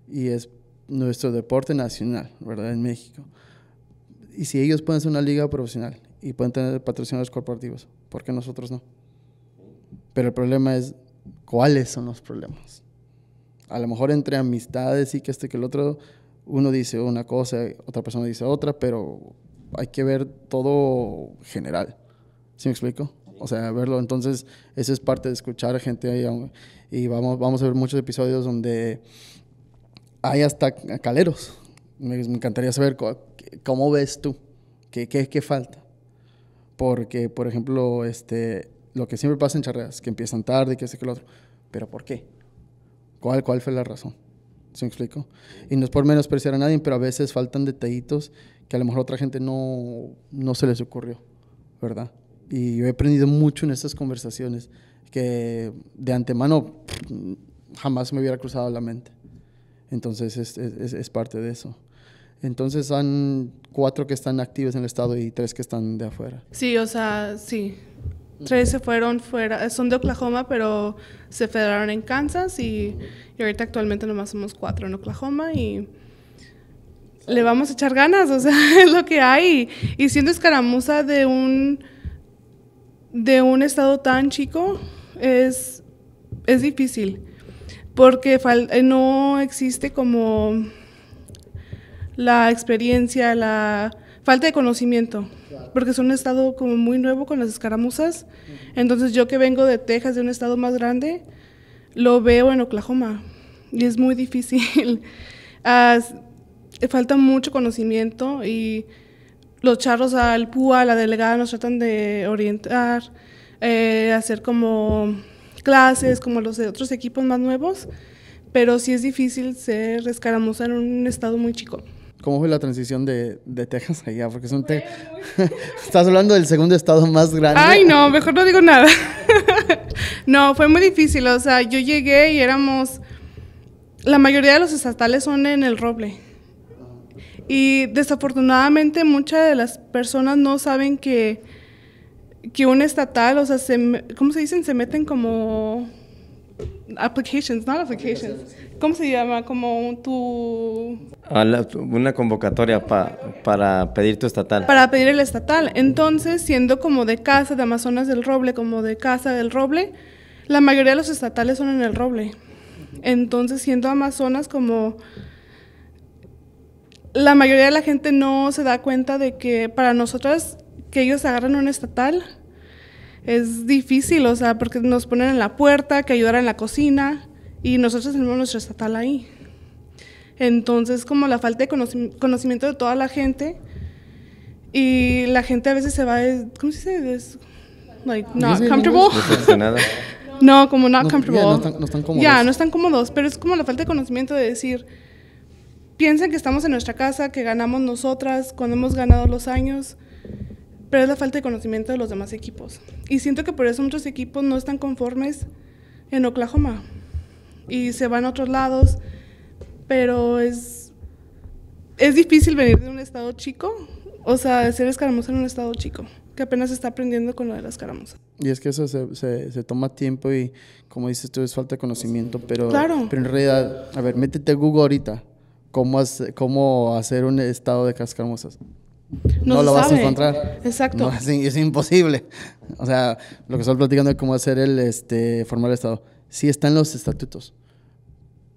y es nuestro deporte nacional, ¿verdad? En México y si ellos pueden ser una liga profesional y pueden tener patrocinadores corporativos, ¿por qué nosotros no? Pero el problema es, ¿cuáles son los problemas? A lo mejor entre amistades y que este que el otro, uno dice una cosa, otra persona dice otra, pero hay que ver todo general. ¿Sí me explico? O sea, verlo. Entonces, eso es parte de escuchar a gente ahí. Y vamos, vamos a ver muchos episodios donde hay hasta caleros me, encantaría saber cómo, ves tú, qué, qué, que falta. Porque, por ejemplo, este, lo que siempre pasa en charreas, que empiezan tarde, que sé que lo otro. ¿Pero por qué? ¿Cuál, cuál fue la razón? ¿Se me explico? Y no es por menospreciar a nadie, pero a veces faltan detallitos que a lo mejor a otra gente no, no se les ocurrió, ¿verdad? Y yo he aprendido mucho en estas conversaciones que de antemano jamás me hubiera cruzado la mente. Entonces es, es parte de eso. Entonces son cuatro que están activos en el estado y tres que están de afuera. Sí, o sea, sí. Tres se fueron fuera, eh, son de Oklahoma, pero se federaron en Kansas y, ahorita actualmente nomás somos cuatro en Oklahoma y le vamos a echar ganas, o sea, es lo que hay. Y siendo escaramuza de un, de un estado tan chico, es, es difícil, porque eh, no existe como la experiencia, la falta de conocimiento, porque es un estado como muy nuevo con las escaramuzas. Entonces yo que vengo de Texas, de un estado más grande, lo veo en Oklahoma y es muy difícil. falta mucho conocimiento y los charros al PUA, la delegada, nos tratan de orientar, eh, hacer como clases, como los de otros equipos más nuevos, pero sí es difícil ser escaramuza en un estado muy chico. ¿Cómo fue la transición de, Texas allá? Porque son Texas. Estás hablando del segundo estado más grande. Ay, no, mejor no digo nada. no, fue muy difícil. O sea, yo llegué y éramos. La mayoría de los estatales son en el roble. Y desafortunadamente muchas de las personas no saben que, que un estatal, o sea, ¿cómo se dicen? Se meten como applications, not ¿Cómo se llama? Como ah, tu... una convocatoria pa, para pedir tu estatal. Para pedir el estatal. Entonces, siendo como de casa, de Amazonas del Roble, como de casa del Roble, la mayoría de los estatales son en el Roble. Entonces, siendo Amazonas como... La mayoría de la gente no se da cuenta de que para nosotras que ellos agarran un estatal es difícil, o sea, porque nos ponen en la puerta, que ayudar en la cocina y nosotros tenemos nuestro estatal ahí. Entonces, como la falta de conocimiento de toda la gente y la gente a veces se va, ¿cómo se dice? no, como not comfortable. Ya, no, están, cómodos. Ya, no están cómodos, pero es como la falta de conocimiento de decir, piensen que estamos en nuestra casa, que ganamos nosotras, cuando hemos ganado los años pero es la falta de conocimiento de los demás equipos. Y siento que por eso muchos equipos no están conformes en Oklahoma y se van a otros lados, pero es, es difícil venir de un estado chico, o sea, ser escaramuza en un estado chico, que apenas está aprendiendo con lo de la escaramuza. Y es que eso se, se, toma tiempo y, como dices tú, es falta de conocimiento, pero, claro. pero en realidad, a ver, métete a Google ahorita, cómo, cómo hacer un estado de cascaramuzas no, lo vas a encontrar. Exacto. es, imposible. O sea, lo que estoy platicando es cómo hacer el este, formar Estado. Sí están los estatutos,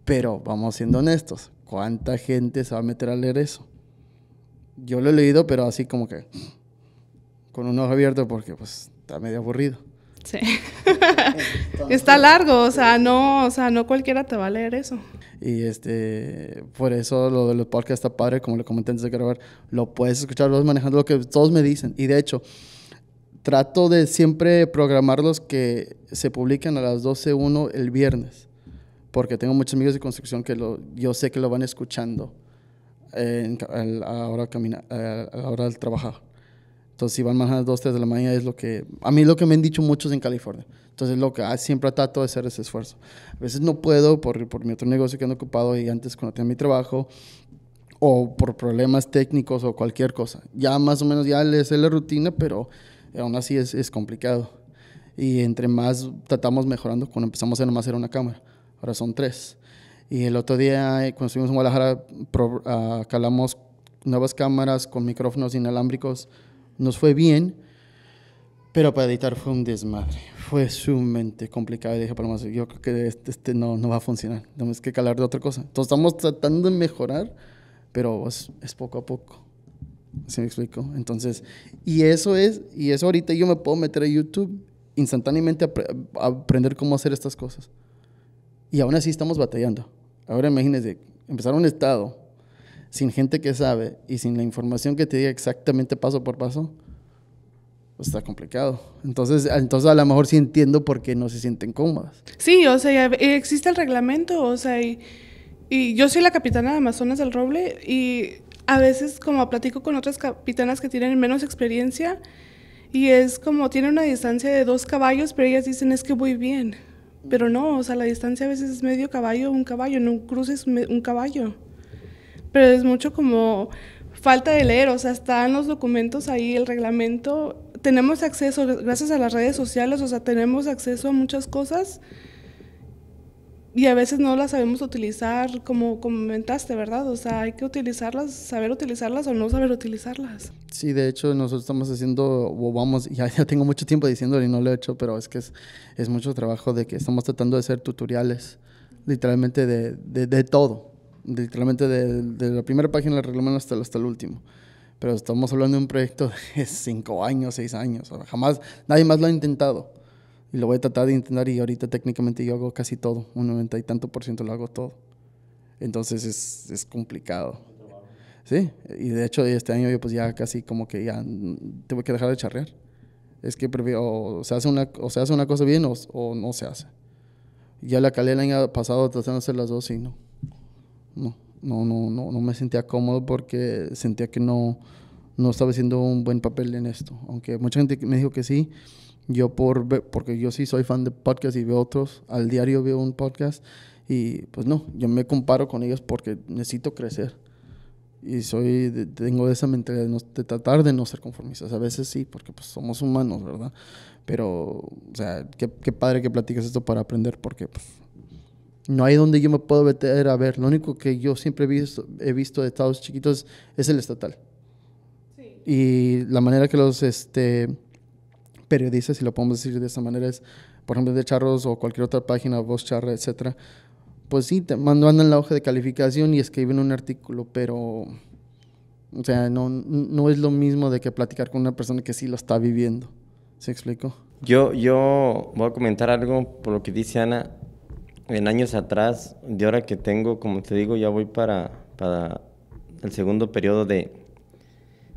pero vamos siendo honestos. ¿Cuánta gente se va a meter a leer eso? Yo lo he leído, pero así como que con un ojo abierto porque pues está medio aburrido. Sí. está largo, o sea, no, o sea, no cualquiera te va a leer eso. Y este, por eso lo de los parques está padre, como le comenté antes de grabar, lo puedes escuchar, lo manejando, lo que todos me dicen. Y de hecho, trato de siempre programarlos que se publican a las 12.01 el viernes, porque tengo muchos amigos de construcción que lo, yo sé que lo van escuchando a, la hora camina, a hora del trabajar. Entonces, si van más a las 2, de la mañana, es lo que. A mí es lo que me han dicho muchos en California. Entonces, lo que ah, siempre trato de hacer ese esfuerzo. A veces no puedo por, por mi otro negocio que ando ocupado y antes cuando tenía mi trabajo o por problemas técnicos o cualquier cosa. Ya más o menos ya le sé la rutina, pero aún así es, complicado. Y entre más tratamos mejorando, cuando empezamos a nomás era una cámara, ahora son tres. Y el otro día, eh, cuando estuvimos en Guadalajara, ah, calamos nuevas cámaras con micrófonos inalámbricos. Nos fue bien, pero para editar fue un desmadre. Fue sumamente complicado. Y dije, para más, yo creo que este, este, no, no va a funcionar. Tenemos que calar de otra cosa. Entonces estamos tratando de mejorar, pero es, poco a poco. ¿Sí me explico? Entonces, y eso es, y eso ahorita yo me puedo meter a YouTube instantáneamente a, a aprender cómo hacer estas cosas. Y aún así estamos batallando. Ahora imagínense, empezar un estado sin gente que sabe y sin la información que te diga exactamente paso por paso, pues, está complicado. Entonces, entonces a lo mejor sí entiendo por qué no se sienten cómodas. Sí, o sea, existe el reglamento, o sea, y, yo soy la capitana de Amazonas del Roble y a veces como platico con otras capitanas que tienen menos experiencia y es como tiene una distancia de dos caballos, pero ellas dicen es que voy bien. Pero no, o sea, la distancia a veces es medio caballo, un caballo, no cruces un caballo. Pero es mucho como falta de leer, o sea, están los documentos ahí, el reglamento, tenemos acceso, gracias a las redes sociales, o sea, tenemos acceso a muchas cosas y a veces no las sabemos utilizar como comentaste, ¿verdad? O sea, hay que utilizarlas, saber utilizarlas o no saber utilizarlas. Sí, de hecho, nosotros estamos haciendo, o vamos, ya, ya tengo mucho tiempo diciéndolo y no lo he hecho, pero es que es, mucho trabajo de que estamos tratando de hacer tutoriales, literalmente de, todo, literalmente de, la primera página del reglamento hasta, hasta el último pero estamos hablando de un proyecto de cinco años, seis años. Jamás, nadie más lo ha intentado. Y lo voy a tratar de intentar y ahorita técnicamente yo hago casi todo, un noventa y tanto por ciento lo hago todo. Entonces es, es complicado. Sí, y de hecho este año yo pues ya casi como que ya tuve que dejar de charrear. Es que o se hace una, o se hace una cosa bien o, no se hace. Ya la calé el año pasado tratando de hacer las dos y no. No no, no, no, no me sentía cómodo porque sentía que no, no estaba haciendo un buen papel en esto. Aunque mucha gente me dijo que sí, yo por porque yo sí soy fan de podcasts y veo otros, al diario veo un podcast y pues no, yo me comparo con ellos porque necesito crecer. Y soy tengo esa mentalidad de, tratar de no ser conformistas. A veces sí, porque pues somos humanos, ¿verdad? Pero, o sea, qué, qué padre que platicas esto para aprender, porque pues, no hay donde yo me puedo meter a ver. Lo único que yo siempre he visto, he visto de estados chiquitos es el estatal. Y la manera que los este, periodistas, si lo podemos decir de esa manera, es, por ejemplo, de Charros o cualquier otra página, Voz Charra, etcétera, pues sí, te en la hoja de calificación y escriben un artículo, pero, o sea, no, es lo mismo de que platicar con una persona que sí lo está viviendo. ¿Se explicó? Yo, yo voy a comentar algo por lo que dice Ana en años atrás, de ahora que tengo, como te digo, ya voy para, para el segundo periodo de,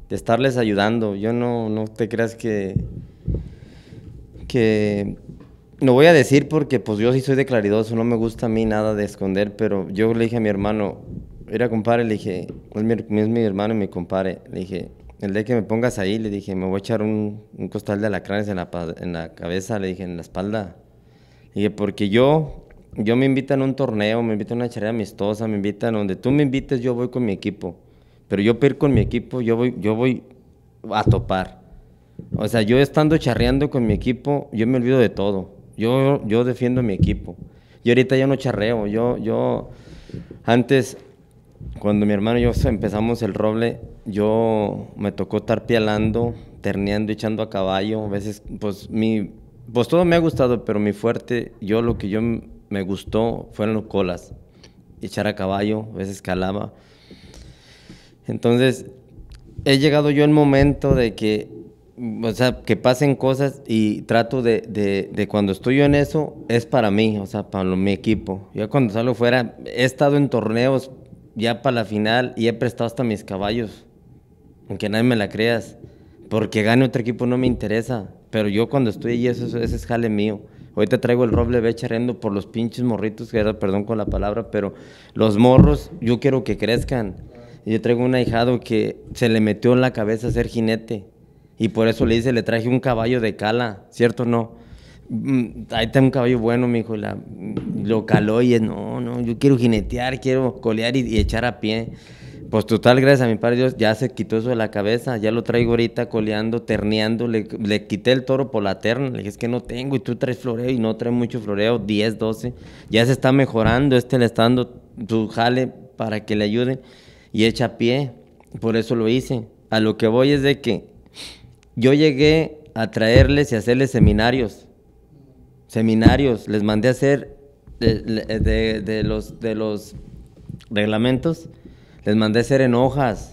de estarles ayudando. Yo no, no te creas que, que no voy a decir porque pues yo sí soy de claridoso, no me gusta a mí nada de esconder, pero yo le dije a mi hermano, era compadre, le dije, es mi, es mi hermano y mi compadre, le dije, el día que me pongas ahí, le dije, me voy a echar un, un costal de alacranes en la, en la cabeza, le dije, en la espalda. Le dije, porque yo yo me invitan a un torneo, me invito a una charla amistosa, me invitan a donde tú me invites, yo voy con mi equipo. Pero yo pedir con mi equipo, yo voy, yo voy a topar. O sea, yo estando charreando con mi equipo, yo me olvido de todo. Yo, yo defiendo mi equipo. Y ahorita ya no charreo. Yo, yo, antes, cuando mi hermano y yo empezamos el roble, yo me tocó estar pialando, terneando, echando a caballo. A veces, pues, mi, pues todo me ha gustado, pero mi fuerte, yo lo que yo me gustó fueron los colas, echar a caballo, a veces calaba. Entonces, he llegado yo al momento de que, o sea, que pasen cosas y trato de, de, cuando estoy yo en eso, es para mí, o sea, para mi equipo. Yo cuando salgo fuera, he estado en torneos ya para la final y he prestado hasta mis caballos, aunque nadie me la creas, porque gane otro equipo no me interesa, pero yo cuando estoy allí, eso, ese es jale mío te traigo el roble becharendo por los pinches morritos, que perdón con la palabra, pero los morros, yo quiero que crezcan. Yo traigo un ahijado que se le metió en la cabeza ser jinete. Y por eso le dice, le traje un caballo de cala, ¿cierto o no? Mm, ahí está un caballo bueno, mi hijo. lo caló y es, no, no, yo quiero jinetear, quiero colear y echar a pie. Pues total, gracias a mi padre Dios, ya se quitó eso de la cabeza, ya lo traigo ahorita coleando, terneando, le, quité el toro por la terna, le dije, es que no tengo, y tú traes floreo, y no traes mucho floreo, 10, 12, ya se está mejorando, este le está dando su jale para que le ayude, y echa pie, por eso lo hice. A lo que voy es de que yo llegué a traerles y hacerles seminarios, seminarios, les mandé a hacer eh, de los, de los reglamentos, les mandé ser en hojas,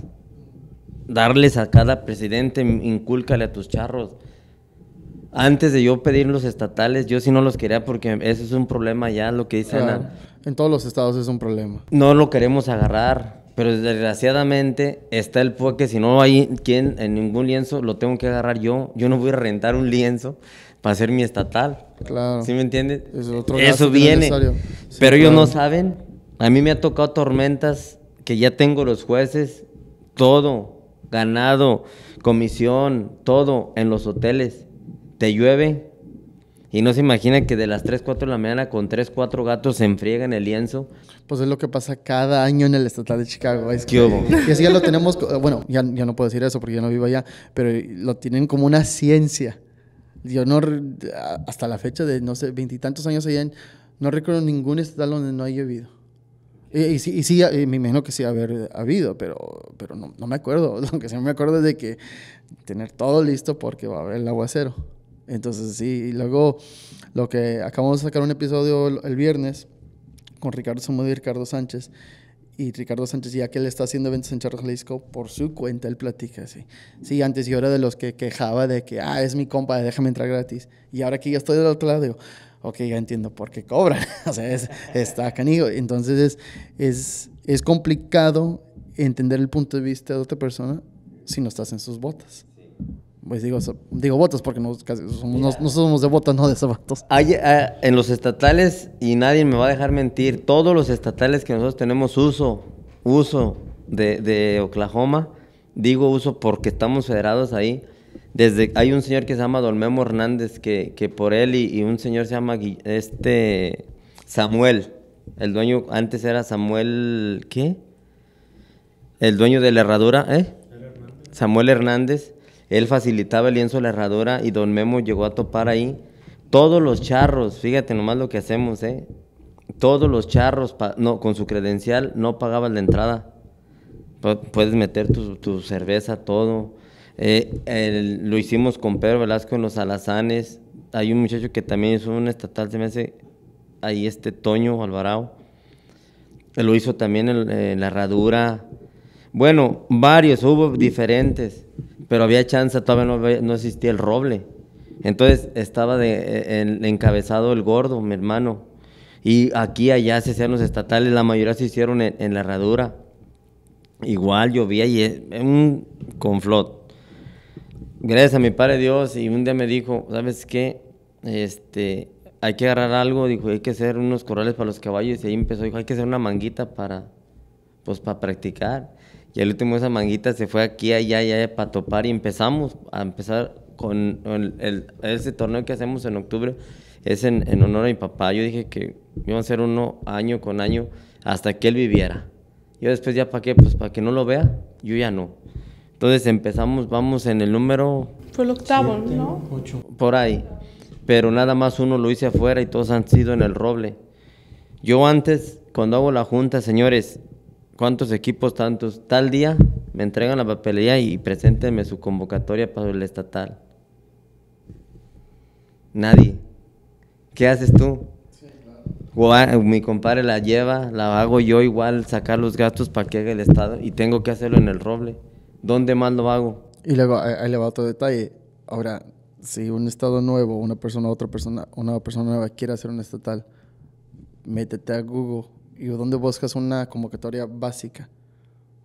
darles a cada presidente, incúlcale a tus charros. Antes de yo pedir los estatales, yo sí no los quería porque eso es un problema ya, lo que dicen. Ah, en todos los estados es un problema. No lo queremos agarrar, pero desgraciadamente está el PUE que si no hay quien en ningún lienzo, lo tengo que agarrar yo. Yo no voy a rentar un lienzo para hacer mi estatal. Claro. ¿Sí me entiendes? eso viene. pero ellos no saben. A mí me ha tocado tormentas que ya tengo los jueces, todo, ganado, comisión, todo en los hoteles. Te llueve y no se imagina que de las 3, 4 de la mañana con 3, 4 gatos se en el lienzo. Pues es lo que pasa cada año en el estatal de Chicago. Es que, y así ya lo tenemos, eh, bueno, ya, ya no puedo decir eso porque yo no vivo allá, pero lo tienen como una ciencia. Yo no, hasta la fecha de, no sé, veintitantos años allá, no recuerdo ningún estatal donde no haya llovido. Eh, y sí, y sí eh, me imagino que sí haber habido, pero, pero no, no, me acuerdo. Lo que sí me acuerdo es de que tener todo listo porque va a haber el aguacero. Entonces sí, y luego lo que acabamos de sacar un episodio el, viernes con Ricardo Somodo y Ricardo Sánchez. Y Ricardo Sánchez, ya que él está haciendo eventos en Charros Jalisco, por su cuenta él platica así. Sí, antes yo era de los que quejaba de que, ah, es mi compa, déjame entrar gratis. Y ahora que ya estoy del otro lado, digo, ok, ya entiendo por qué cobran. o sea, está canijo. Entonces es, es, complicado entender el punto de vista de otra persona si no estás en sus botas. Pues digo, digo botas porque no, somos, de botas, no de zapatos. Hay, ah, en los estatales, y nadie me va a dejar mentir, todos los estatales que nosotros tenemos uso, uso de, de Oklahoma, digo uso porque estamos federados ahí, desde hay un señor que se llama Don Memo Hernández que, por él y, un señor se llama este Samuel el dueño antes era Samuel qué el dueño de la herradura eh Samuel Hernández él facilitaba el lienzo de la herradura y Don Memo llegó a topar ahí todos los charros fíjate nomás lo que hacemos eh todos los charros no con su credencial no pagaban la entrada puedes meter tu, tu cerveza todo eh, lo hicimos con Pedro Velasco en los Alazanes. Hay un muchacho que también hizo un estatal, se me hace ahí este Toño Alvarado. él lo hizo también en, la herradura. Bueno, varios, hubo diferentes, pero había chance, todavía no, existía el roble. Entonces estaba de, eh, encabezado el gordo, mi hermano. Y aquí, allá se hacían los estatales, la mayoría se hicieron en, la herradura. Igual llovía y eh, un flot gracias a mi Padre Dios, y un día me dijo, ¿sabes qué? Este, hay que agarrar algo, dijo, hay que hacer unos corrales para los caballos, y ahí empezó, dijo, hay que hacer una manguita para, pues, para practicar. Y al último esa manguita se fue aquí, allá, allá, para topar, y empezamos a empezar con ese torneo que hacemos en octubre, es en, en honor a mi papá. Yo dije que iba a hacer uno año con año hasta que él viviera. Yo después ya para qué, pues para que no lo vea, yo ya no. Entonces empezamos, vamos en el número... Fue el octavo, ¿no? Por ahí. Pero nada más uno lo hice afuera y todos han sido en el roble. Yo antes, cuando hago la junta, señores, ¿cuántos equipos tantos? Tal día me entregan la papelería y preséntenme su convocatoria para el estatal. Nadie. ¿Qué haces tú? Mi compadre la lleva, la hago yo igual, sacar los gastos para que haga el Estado y tengo que hacerlo en el roble. ¿Dónde más lo hago? Y luego, ahí le va otro detalle. Ahora, si un estado nuevo, una persona, otra persona, una persona nueva quiere hacer un estatal, métete a Google y donde buscas una convocatoria básica.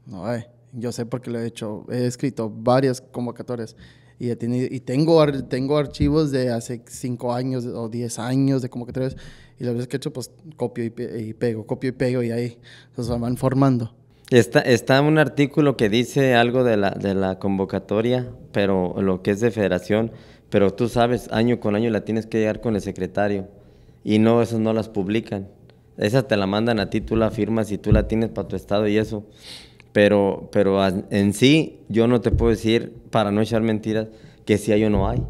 No hay. Yo sé porque lo he hecho. He escrito varias convocatorias y, y tengo, tengo archivos de hace 5 años o 10 años de convocatorias y las veces que he hecho, pues copio y, pego, copio y pego y ahí. se van formando. Está, está un artículo que dice algo de la, de la convocatoria, pero lo que es de federación, pero tú sabes, año con año la tienes que llegar con el secretario y no, esas no las publican. Esas te la mandan a ti, tú la firmas y tú la tienes para tu estado y eso. Pero, pero en sí, yo no te puedo decir, para no echar mentiras, que si hay o no hay.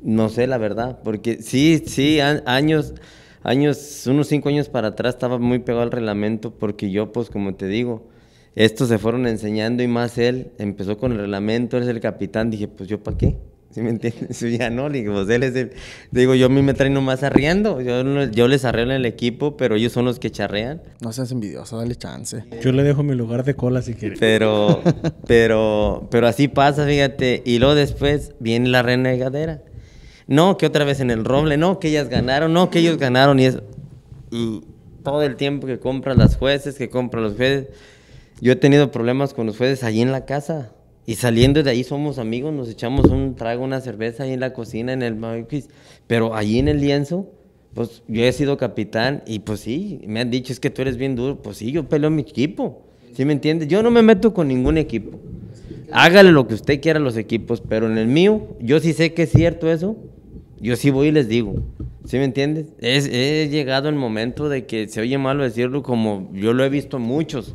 No sé la verdad, porque sí, sí, años, años, unos cinco años para atrás estaba muy pegado al reglamento, porque yo, pues como te digo, estos se fueron enseñando y más él empezó con el reglamento, él es el capitán. Dije, pues yo para qué. ¿Sí me entiendes? ya no, digo, pues él es el... Digo, yo a mí me traen más arriendo. Yo, yo les arreglo el equipo, pero ellos son los que charrean. No seas envidioso, dale chance. Yo le dejo mi lugar de cola si quieres. Pero, pero, pero así pasa, fíjate. Y luego después viene la renegadera. No, que otra vez en el roble, no, que ellas ganaron, no, que ellos ganaron. Y es... Y todo el tiempo que compran las jueces, que compran los jueces yo he tenido problemas con los jueces allí en la casa. Y saliendo de ahí somos amigos, nos echamos un trago, una cerveza ahí en la cocina, en el maíz. Pero allí en el lienzo, pues yo he sido capitán y pues sí, me han dicho es que tú eres bien duro. Pues sí, yo peleo mi equipo. ¿Sí me entiendes? Yo no me meto con ningún equipo. Hágale lo que usted quiera a los equipos, pero en el mío, yo sí sé que es cierto eso. Yo sí voy y les digo. ¿Sí me entiendes? Es, he llegado el momento de que se oye mal decirlo como yo lo he visto muchos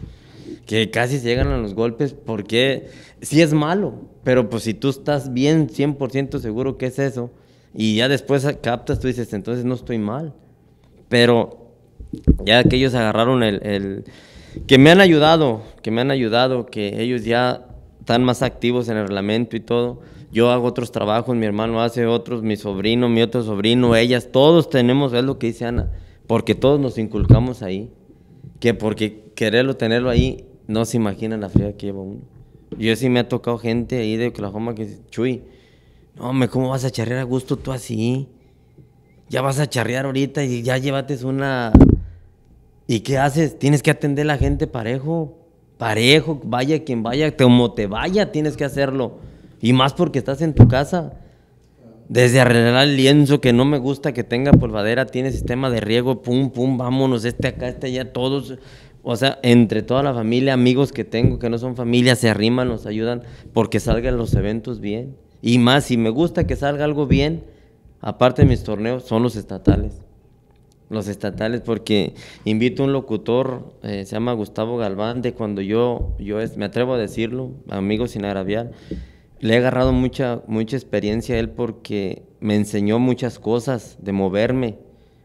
que casi se llegan a los golpes porque sí es malo, pero pues si tú estás bien 100% seguro que es eso y ya después captas, tú dices, entonces no estoy mal. Pero ya que ellos agarraron el, el que me han ayudado, que me han ayudado, que ellos ya están más activos en el reglamento y todo. Yo hago otros trabajos, mi hermano hace otros, mi sobrino, mi otro sobrino, ellas, todos tenemos, es lo que dice Ana, porque todos nos inculcamos ahí, que porque quererlo tenerlo ahí no se imagina la fría que lleva uno. Yo sí me ha tocado gente ahí de Oklahoma que dice, Chuy, no, me ¿cómo vas a charrear a gusto tú así? Ya vas a charrear ahorita y ya llevates una... ¿Y qué haces? Tienes que atender a la gente parejo. Parejo, vaya quien vaya, como te vaya, tienes que hacerlo. Y más porque estás en tu casa. Desde arreglar el lienzo que no me gusta que tenga polvadera, tiene sistema de riego, pum, pum, vámonos, este acá, este allá, todos o sea, entre toda la familia, amigos que tengo que no son familia, se arriman, nos ayudan porque salgan los eventos bien. Y más, si me gusta que salga algo bien, aparte de mis torneos, son los estatales. Los estatales, porque invito a un locutor, eh, se llama Gustavo Galván, de cuando yo, yo me atrevo a decirlo, amigo sin agraviar, le he agarrado mucha, mucha experiencia a él porque me enseñó muchas cosas de moverme,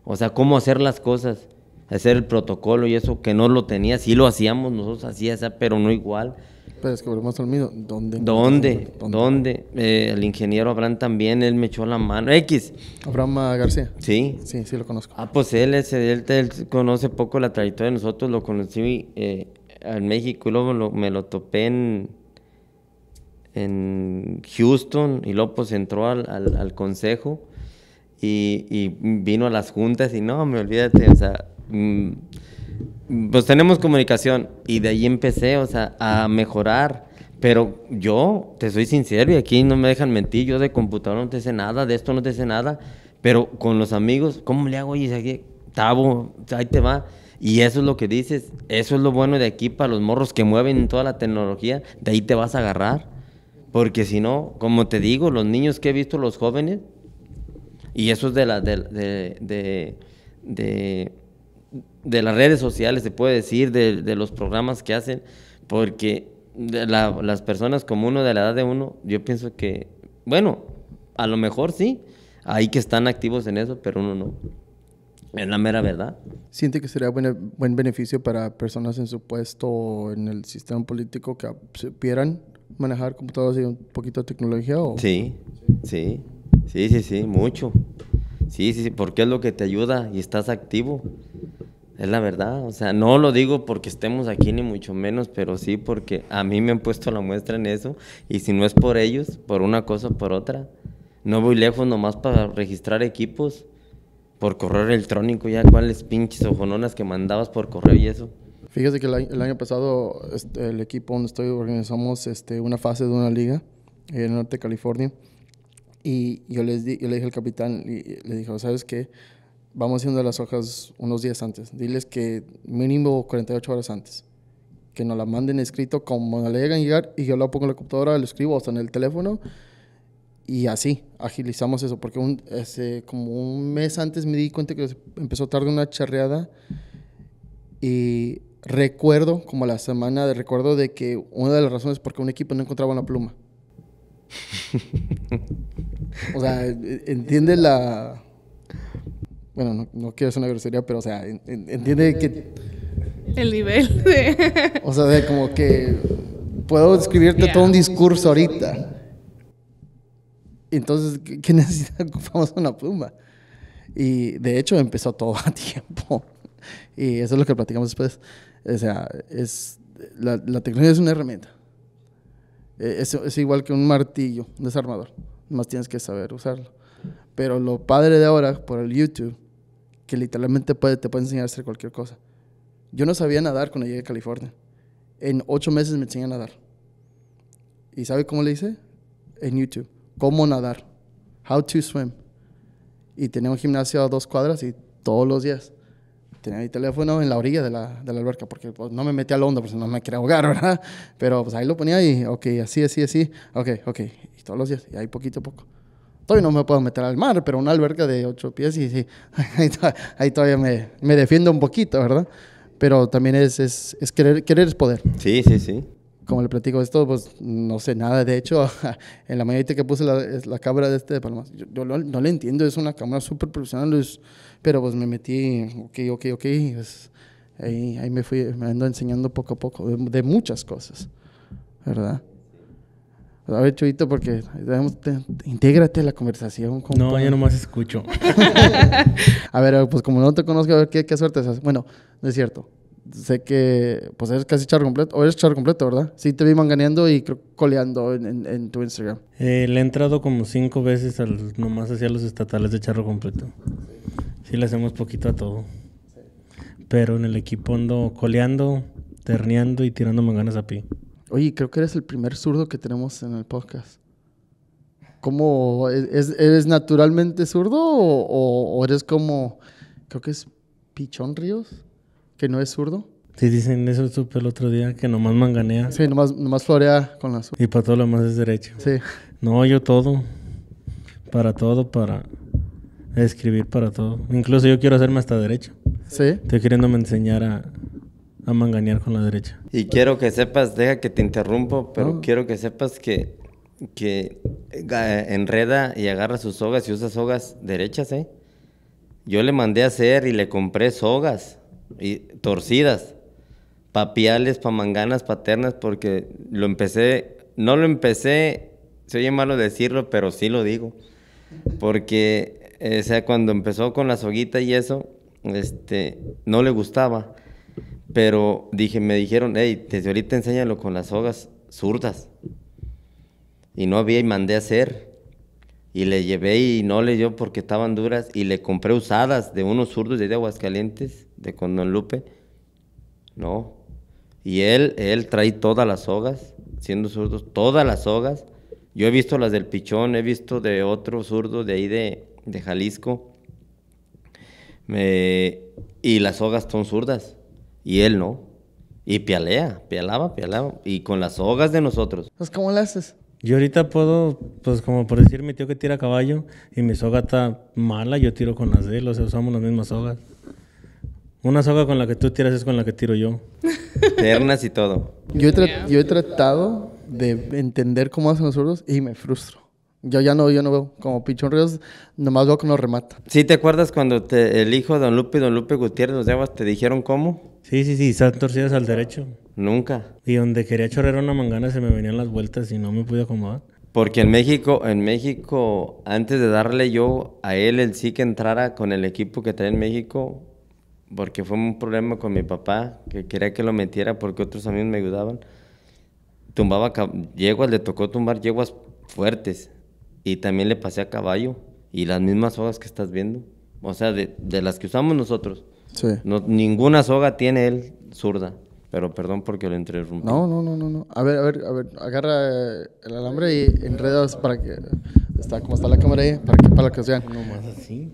o sea, cómo hacer las cosas hacer el protocolo y eso, que no lo tenía, sí lo hacíamos, nosotros hacíamos, pero no igual. Pero pues es que volvemos al ¿dónde? ¿Dónde? ¿Dónde? Eh, el ingeniero Abraham también, él me echó la mano. X. Abraham García. Sí. Sí, sí lo conozco. Ah, pues él, él, conoce poco la trayectoria de nosotros, lo conocí eh, en México y luego me lo topé en, en Houston y luego pues entró al, al, consejo y, y vino a las juntas y no, me olvídate, o sea Mm, pues tenemos comunicación y de ahí empecé, a mejorar. Pero yo, te soy sincero y aquí no me dejan mentir, yo de computador no te sé nada, de esto no te sé nada, pero con los amigos, ¿cómo le hago? Oye, aquí, tabo, ahí te va. Y eso es lo que dices, eso es lo bueno de aquí para los morros que mueven toda la tecnología, de ahí te vas a agarrar. Porque si no, como te digo, los niños que he visto, los jóvenes, y eso es de la, de, de, de de las redes sociales, se puede decir, de, los programas que hacen, porque las personas como uno de la edad de uno, yo pienso que, bueno, a lo mejor sí, hay que están activos en eso, pero uno no. Es la mera verdad. ¿Siente que sería buen, beneficio para personas en su puesto en el sistema político que supieran manejar computadoras y un poquito de tecnología? Sí, sí, sí, sí, sí, mucho. Sí, sí, sí, porque es lo que te ayuda y estás activo. Es la verdad, o sea, no lo digo porque estemos aquí ni mucho menos, pero sí porque a mí me han puesto la muestra en eso y si no es por ellos, por una cosa o por otra, no voy lejos nomás para registrar equipos por correo electrónico, ya cuáles pinches ojononas que mandabas por correo y eso. Fíjese que el año, pasado este, el equipo donde estoy organizamos este, una fase de una liga en el norte de California y yo, les di, yo le dije al capitán, y le dije, ¿sabes qué? vamos haciendo las hojas unos días antes. Diles que mínimo 48 horas antes. Que nos la manden escrito como le llegan a llegar y yo la pongo en la computadora, lo escribo hasta en el teléfono y así agilizamos eso. Porque un, como un mes antes me di cuenta que empezó tarde una charreada y recuerdo, como la semana de recuerdo, de que una de las razones es porque un equipo no encontraba una pluma. o sea, e-, entiende la bueno, no, no quiero hacer una grosería, pero o sea, entiende que... El nivel de... O sea, de como que puedo escribirte todo un discurso ahorita. Entonces, ¿qué necesita? Ocupamos una pluma. Y de hecho empezó todo a tiempo. Y eso es lo que platicamos después. O sea, es, la, la tecnología es una herramienta. E, es, es, igual que un martillo, un desarmador. Más tienes que saber usarlo. Pero lo padre de ahora, por el YouTube, que literalmente puede, te puede enseñar a hacer cualquier cosa. Yo no sabía nadar cuando llegué a California. En ocho meses me enseñé a nadar. ¿Y sabe cómo le hice? En YouTube. Cómo nadar. How to swim. Y tenía un gimnasio a dos cuadras y todos los días tenía mi teléfono en la orilla de la, de alberca, porque pues, no me metía al hondo, porque no me quería ahogar, ¿verdad? Pero pues ahí lo ponía y, ok, así, así, así, ok, ok, y todos los días, y ahí poquito a poco. Todavía no me puedo meter al mar, pero una alberca de ocho pies y sí, ahí, todavía me, defiendo un poquito, ¿verdad? Pero también es, es, querer, querer es poder. Sí, sí, sí como le platico esto, pues no sé nada. De hecho, en la mañanita que puse la, cámara de este de Palmas, yo, no, no, le entiendo, es una cámara súper profesional, pero pues me metí, ok, ok, ok. Pues, ahí, me fui, me ando enseñando poco a poco de muchas cosas, ¿verdad? A ver, Chuito, porque intégrate a la conversación. No, yo nomás escucho. a ver, pues como no te conozco, a ver qué, qué suerte haces. Bueno, no es cierto. Sé que pues eres casi charro completo, o eres charro completo, ¿verdad? Sí, te vi manganeando y coleando en, tu Instagram. Eh, le he entrado como cinco veces al, nomás hacia los estatales de charro completo. Sí, le hacemos poquito a todo. Pero en el equipo ando coleando, terneando y tirando manganas a pie. Oye, creo que eres el primer zurdo que tenemos en el podcast. ¿Cómo? ¿Eres naturalmente zurdo o, eres como, creo que es Pichón Ríos, que no es zurdo? Sí, dicen eso supe el otro día, que nomás manganea. Sí, nomás, nomás florea con la Y para todo lo demás es derecho. Sí. No, yo todo. Para todo, para escribir, para todo. Incluso yo quiero hacerme hasta derecho. Sí. Estoy queriéndome enseñar a, a manganear con la derecha. Y quiero que sepas, deja que te interrumpo, pero quiero que sepas que, que eh, enreda y agarra sus sogas y usa sogas derechas, ¿eh? Yo le mandé a hacer y le compré sogas y torcidas, papiales, pamanganas, paternas, porque lo empecé, no lo empecé, se oye malo decirlo, pero sí lo digo, porque, eh, cuando empezó con la soguita y eso, este, no le gustaba. Pero dije, me dijeron, hey, desde ahorita enséñalo con las sogas zurdas. Y no había y mandé a hacer. Y le llevé y no le dio porque estaban duras. Y le compré usadas de unos zurdos de Aguascalientes, de con No. Y él, él trae todas las sogas, siendo zurdos, todas las sogas. Yo he visto las del Pichón, he visto de otro zurdo de ahí de, de Jalisco. y las sogas son zurdas. Y él no. Y pialea, pialaba, pialaba. Y con las sogas de nosotros. Pues, ¿cómo le haces? Yo ahorita puedo, pues como por decir, mi tío que tira caballo y mi soga está mala, yo tiro con las de él, o sea, usamos las mismas sogas. Una soga con la que tú tiras es con la que tiro yo. Ternas y todo. Yo he, yo he tratado de entender cómo hacen los y me frustro. Yo ya no, yo no veo. Como Pichón Ríos, nomás veo que nos remata. ¿Sí te acuerdas cuando te, el hijo de Don Lupe y Don Lupe Gutiérrez los Aguas te dijeron cómo? Sí, sí, sí, están torcidas al derecho. Nunca. Y donde quería chorrear una mangana se me venían las vueltas y no me pude acomodar. Porque en México, en México, antes de darle yo a él el sí que entrara con el equipo que trae en México, porque fue un problema con mi papá, que quería que lo metiera porque otros amigos me ayudaban, tumbaba yeguas, le tocó tumbar yeguas fuertes y también le pasé a caballo y las mismas sogas que estás viendo. O sea, de, las que usamos nosotros. No, ninguna soga tiene él zurda. Pero perdón porque lo interrumpí. No, no, no, no, no. A ver, a ver, a ver. Agarra eh, el alambre y enredas para que... Está, como está la cámara ahí, para que, para que No más así.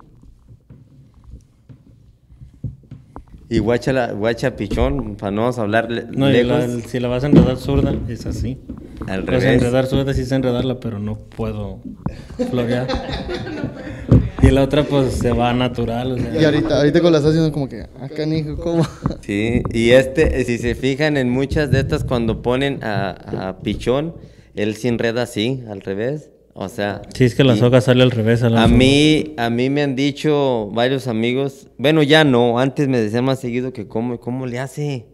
Y guacha, la, guacha pichón, para no vas a hablar no, si la vas a enredar zurda, es así. Al pues enredar zurda, sí sé enredarla, pero no puedo florear. y la otra, pues, se va natural. y ahorita, ahorita con las haciendo como que, acá ah, ni ¿cómo? Sí, y este, si se fijan en muchas de estas, cuando ponen a, a pichón, él se enreda así, al revés. O sea. Sí, es que la soga sale al revés. A, a mí, a mí me han dicho varios amigos. Bueno, ya no. Antes me decían más seguido que cómo, cómo le hace.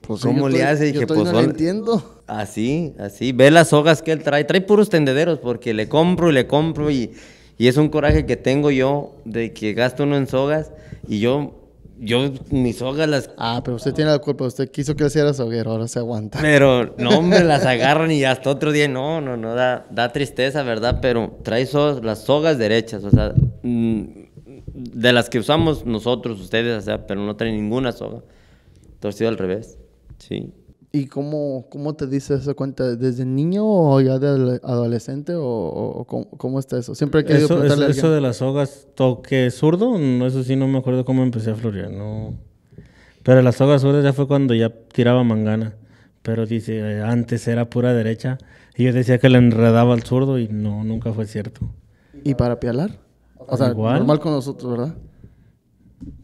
Pues ¿Cómo le hace? yo pues. No lo entiendo. Así, así. Ve las sogas que él trae. Trae puros tendederos porque le compro y le compro y, y es un coraje que tengo yo de que gasto uno en sogas y yo yo mis sogas las... Ah, pero usted tiene la culpa, usted quiso que hiciera soguero, ahora se aguanta. Pero no, me las agarran y hasta otro día, no, no, no, da, da tristeza, ¿verdad? Pero trae so las sogas derechas, o sea, mm, de las que usamos nosotros, ustedes, o sea, pero no trae ninguna soga. Torcido al revés, sí. ¿Y cómo, cómo te dice esa cuenta? ¿Desde niño o ya de adolescente? ¿O, cómo, está eso? Siempre he querido preguntarle eso, eso de las sogas, toque zurdo, no, mm, eso sí no me acuerdo cómo empecé a florear, no. Pero las sogas zurdas ya fue cuando ya tiraba mangana. Pero dice, eh, antes era pura derecha. Y yo decía que le enredaba al zurdo y no, nunca fue cierto. ¿Y para pialar? O sea, Igual. normal con nosotros, ¿verdad?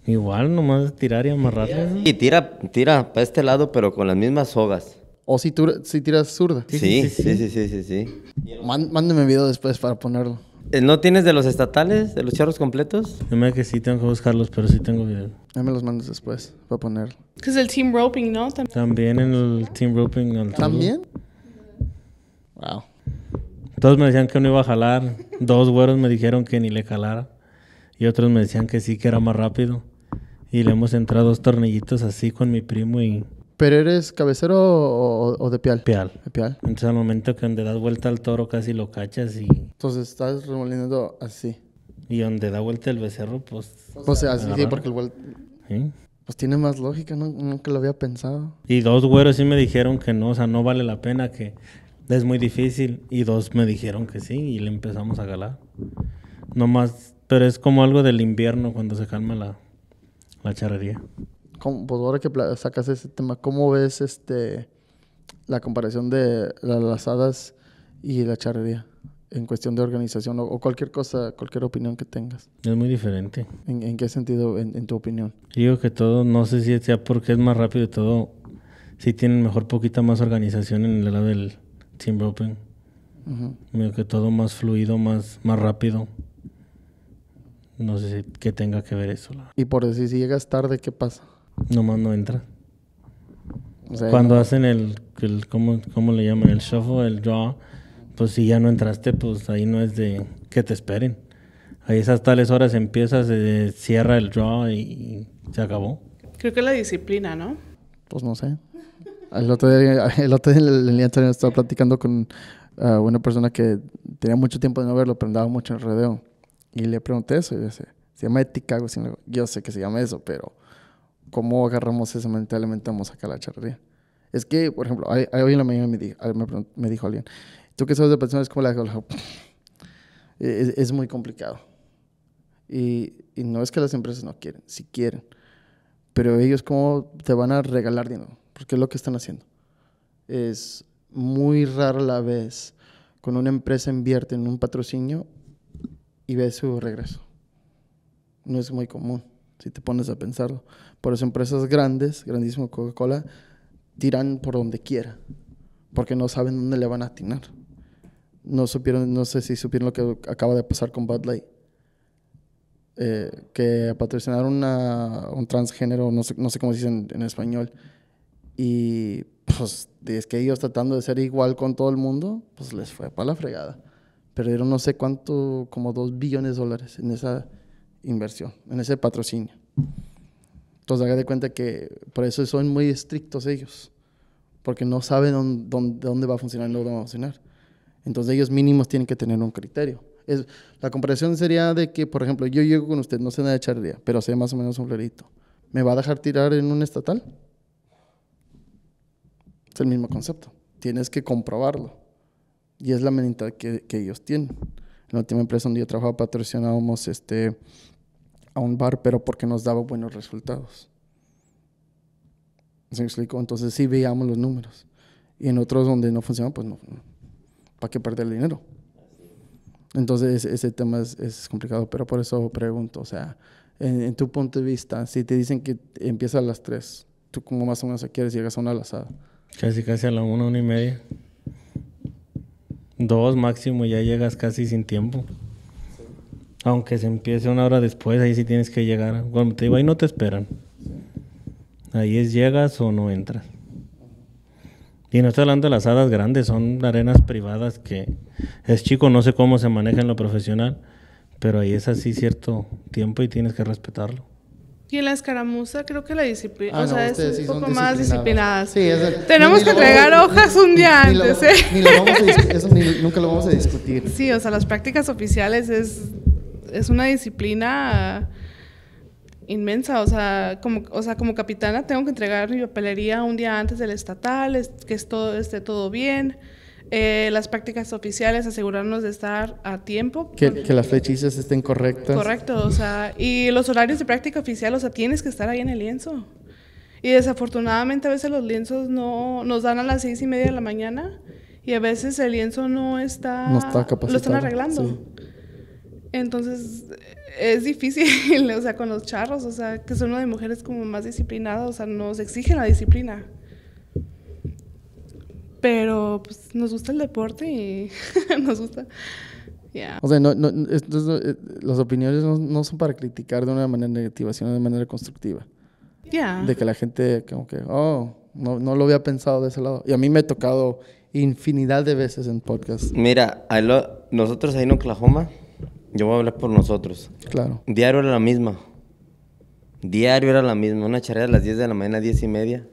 Igual, nomás tirar y amarrar. Y tira, tira para este lado, pero con las mismas sogas. O si, tú, si tiras zurda. Sí, sí, sí, sí, sí, sí. video después para ponerlo. Eh, ¿No tienes de los estatales, de los charros completos? Dime que sí, tengo que buscarlos, pero sí tengo video. Ya me los mandas después para ponerlo. es el team roping, ¿no? También, en el team roping. ¿También? Wow. Todos me decían que no iba a jalar. Dos güeros me dijeron que ni le jalara. Y otros me decían que sí, que era más rápido y le hemos entrado dos tornillitos así con mi primo y... ¿Pero eres cabecero o, de pial? Pial. De pial. Entonces al momento que donde das vuelta al toro casi lo cachas y... Entonces estás remoliendo así. Y donde da vuelta el becerro, pues... O sea, así, sí, porque el vuelto... Pues tiene más lógica, ¿no? nunca lo había pensado. Y dos güeros sí me dijeron que no, o sea, no vale la pena, que es muy difícil. Y dos me dijeron que sí y le empezamos a galar. Nomás, pero es como algo del invierno cuando se calma la, la charrería. ¿Cómo, pues ahora que sacas ese tema, ¿cómo ves este la comparación de las hadas y la charrería? en cuestión de organización o, cualquier cosa, cualquier opinión que tengas. Es muy diferente. ¿En, qué sentido, en, tu opinión? Digo que todo, no sé si sea porque es más rápido y todo, ...si tienen mejor poquita más organización en el lado del Team Open. que todo más fluido, más, más rápido. No sé qué tenga que ver eso. Y por decir, si llegas tarde, ¿qué pasa? Nomás no entra. Cuando hacen el, ¿cómo, ¿cómo, le llaman? El shuffle, el draw, pues si ya no entraste, pues ahí no es de que te esperen. Ahí esas tales horas empiezas se eh, cierra el draw y se acabó. Creo que la disciplina, ¿no? Pues no sé. El otro día, el otro día anterior estaba platicando con ah, una persona que tenía mucho tiempo de no verlo, pero andaba mucho en rodeo. Y le pregunté eso, y yo se llama ética, yo sé que se llama eso, pero ¿cómo agarramos eso mental y a acá la charrería? Es que, por ejemplo, hoy en la mañana me dijo, me dijo alguien, tú que sabes de personas como la... es, es, muy complicado. Y, y, no es que las empresas no quieren, si quieren, pero ellos cómo te van a regalar dinero, porque es lo que están haciendo. Es muy rara la vez cuando una empresa invierte en un patrocinio y ve su regreso. No es muy común, si te pones a pensarlo. Por eso empresas grandes, grandísimo Coca-Cola, tiran por donde quiera, porque no saben dónde le van a atinar. No supieron, no sé si supieron lo que acaba de pasar con Bud Light. Eh, que patrocinaron a un transgénero, no sé, no sé cómo se dice en, en español, y pues es que ellos tratando de ser igual con todo el mundo, pues les fue para la fregada perdieron no sé cuánto, como dos billones de dólares en esa inversión, en ese patrocinio. Entonces haga de cuenta que por eso son muy estrictos ellos, porque no saben dónde, dónde, va a funcionar y no va a funcionar. Entonces ellos mínimos tienen que tener un criterio. la comparación sería de que, por ejemplo, yo llego con usted, no sé nada de día, pero sé más o menos un flerito. ¿Me va a dejar tirar en un estatal? Es el mismo concepto. Tienes que comprobarlo. Y es la mentalidad que, que, ellos tienen. En la última empresa donde yo trabajaba patrocinábamos este, a un bar, pero porque nos daba buenos resultados. ¿Se me Entonces sí veíamos los números. Y en otros donde no funcionaba, pues no. ¿Para qué perder el dinero? Entonces ese tema es, complicado, pero por eso pregunto, o sea, en, tu punto de vista, si te dicen que empieza a las 3, ¿tú como más o menos quieres llegas a una lazada? Casi, casi a la 1, 1 y media. Dos máximo, ya llegas casi sin tiempo. Aunque se empiece una hora después, ahí sí tienes que llegar. te digo, ahí no te esperan. Ahí es llegas o no entras. Y no estoy hablando de las hadas grandes, son arenas privadas que es chico, no sé cómo se maneja en lo profesional, pero ahí es así cierto tiempo y tienes que respetarlo. Y en la escaramuza creo que la disciplina, ah, o sea, es un poco más disciplinada, Tenemos que entregar hojas un día antes, eso nunca lo vamos a discutir. Sí, o sea, las prácticas oficiales es, una disciplina inmensa, o sea, como, o sea, como capitana tengo que entregar mi papelería un día antes del estatal, que es todo, esté todo bien. Eh, las prácticas oficiales, asegurarnos de estar a tiempo. Que, las flechizas estén correctas. Correcto, o sea, y los horarios de práctica oficial, o sea, tienes que estar ahí en el lienzo. Y desafortunadamente a veces los lienzos no nos dan a las seis y media de la mañana y a veces el lienzo no está, no lo están arreglando. Entonces es difícil, o sea, con los charros, o sea, que son uno de mujeres como más disciplinadas, o sea, nos exigen la disciplina. Pero pues nos gusta el deporte y nos gusta. O sea, no, no, eh, las opiniones no, son para criticar de una manera negativa, sino de manera constructiva. Ya. De que la gente, como que, oh, no, lo había pensado de ese lado. Y a mí me ha tocado infinidad de veces en podcast. Mira, nosotros ahí en Oklahoma, yo voy a hablar por nosotros. Claro. Diario era la misma. Diario era la misma. Una charla a las 10 de la mañana, 10 y media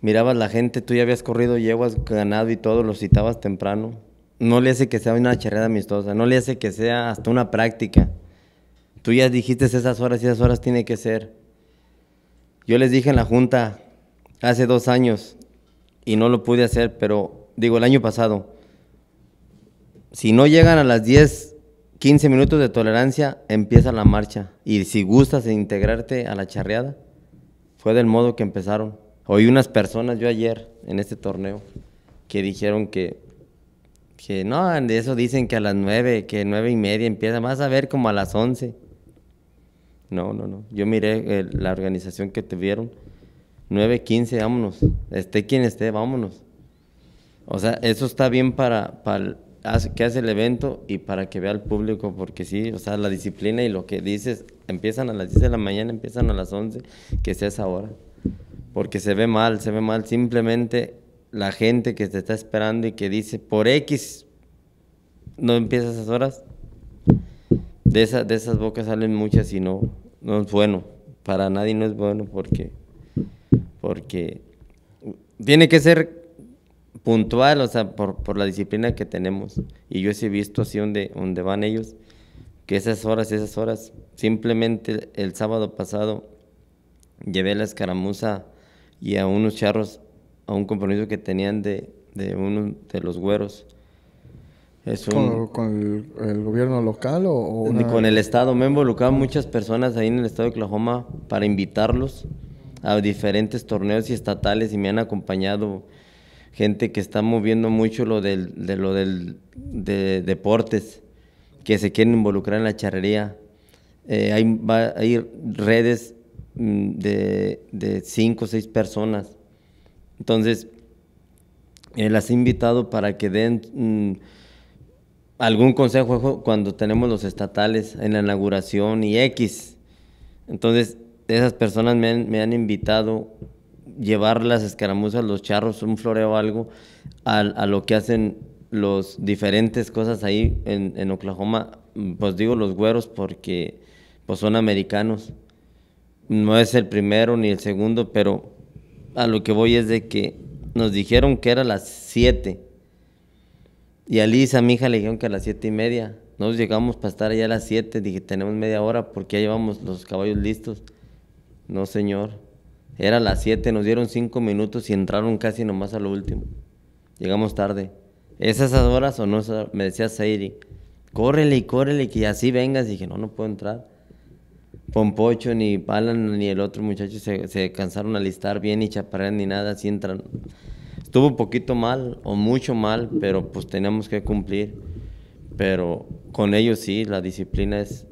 mirabas la gente, tú ya habías corrido yeguas, ganado y todo, lo citabas temprano. No le hace que sea una charreada amistosa, no le hace que sea hasta una práctica. Tú ya dijiste esas horas y esas horas tiene que ser. Yo les dije en la junta hace dos años y no lo pude hacer, pero digo el año pasado, si no llegan a las 10, 15 minutos de tolerancia, empieza la marcha. Y si gustas integrarte a la charreada, fue del modo que empezaron oí unas personas yo ayer en este torneo que dijeron que, que no, de eso dicen que a las nueve, que nueve y media empieza, más a ver como a las once. No, no, no. Yo miré eh, la organización que tuvieron. 9.15, vámonos. Esté quien esté, vámonos. O sea, eso está bien para, para que hace el evento y para que vea el público, porque sí, o sea, la disciplina y lo que dices, empiezan a las 10 de la mañana, empiezan a las 11, que sea esa hora porque se ve mal, se ve mal simplemente la gente que te está esperando y que dice, por X, no empieza esas horas. De, de esas bocas salen muchas y no, no es bueno. Para nadie no es bueno porque, porque tiene que ser puntual, o sea, por, la disciplina que tenemos. Y yo sí he visto así donde, donde van ellos, que esas horas, esas horas, simplemente el sábado pasado llevé la escaramuza y a unos charros, a un compromiso que tenían de, de uno de los güeros. Es ¿Con, el, gobierno local o...? Con el Estado. Me involucrado muchas personas ahí en el Estado de Oklahoma para invitarlos a diferentes torneos y estatales y me han acompañado gente que está moviendo mucho lo del, de lo del de deportes, que se quieren involucrar en la charrería. Eh, hay, va, hay redes Mm, de, cinco o seis personas. Entonces, él las he invitado para que den mm, algún consejo cuando tenemos los estatales en la inauguración y X. Entonces, esas personas me han, me han invitado llevar las escaramuzas, los charros, un floreo o algo, a, lo que hacen los diferentes cosas ahí en, en, Oklahoma. Mm, pues digo los güeros porque pues son americanos no es el primero ni el segundo, pero a lo que voy es de que nos dijeron que era las 7. Y a mi hija, le dijeron que a las siete y media. Nos llegamos para estar allá a las 7. Dije, tenemos media hora porque ya llevamos los caballos listos. No, señor. Era las 7, nos dieron 5 minutos y entraron casi nomás a lo último. Llegamos tarde. esas horas o no? Me decía Sairi, córrele y córrele que así vengas. dije, no, no puedo entrar. Pompocho, ni Palan, ni el otro muchacho se, cansaron al listar bien, ni chaparrean, ni nada, si entran. Estuvo un poquito mal, o mucho mal, pero pues tenemos que cumplir. Pero con ellos sí, la disciplina es,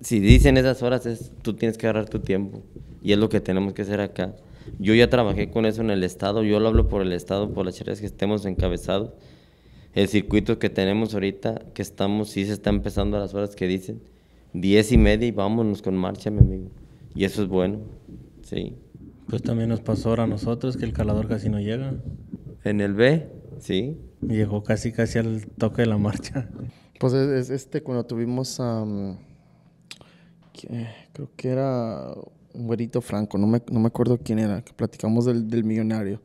si dicen esas horas, es, tú tienes que agarrar tu tiempo. Y es lo que tenemos que hacer acá. Yo ya trabajé con eso en el Estado, yo lo hablo por el Estado, por las charlas que estemos encabezados. El circuito que tenemos ahorita, que estamos, sí se está empezando a las horas que dicen diez y media y vámonos con marcha, mi amigo. Y eso es bueno, sí. Pues también nos pasó ahora a nosotros que el calador casi no llega. ¿En el B? Sí. Llegó casi, casi al toque de la marcha. Pues es, este, cuando tuvimos a... creo que era un güerito franco, no me, acuerdo quién era, que platicamos del, del millonario,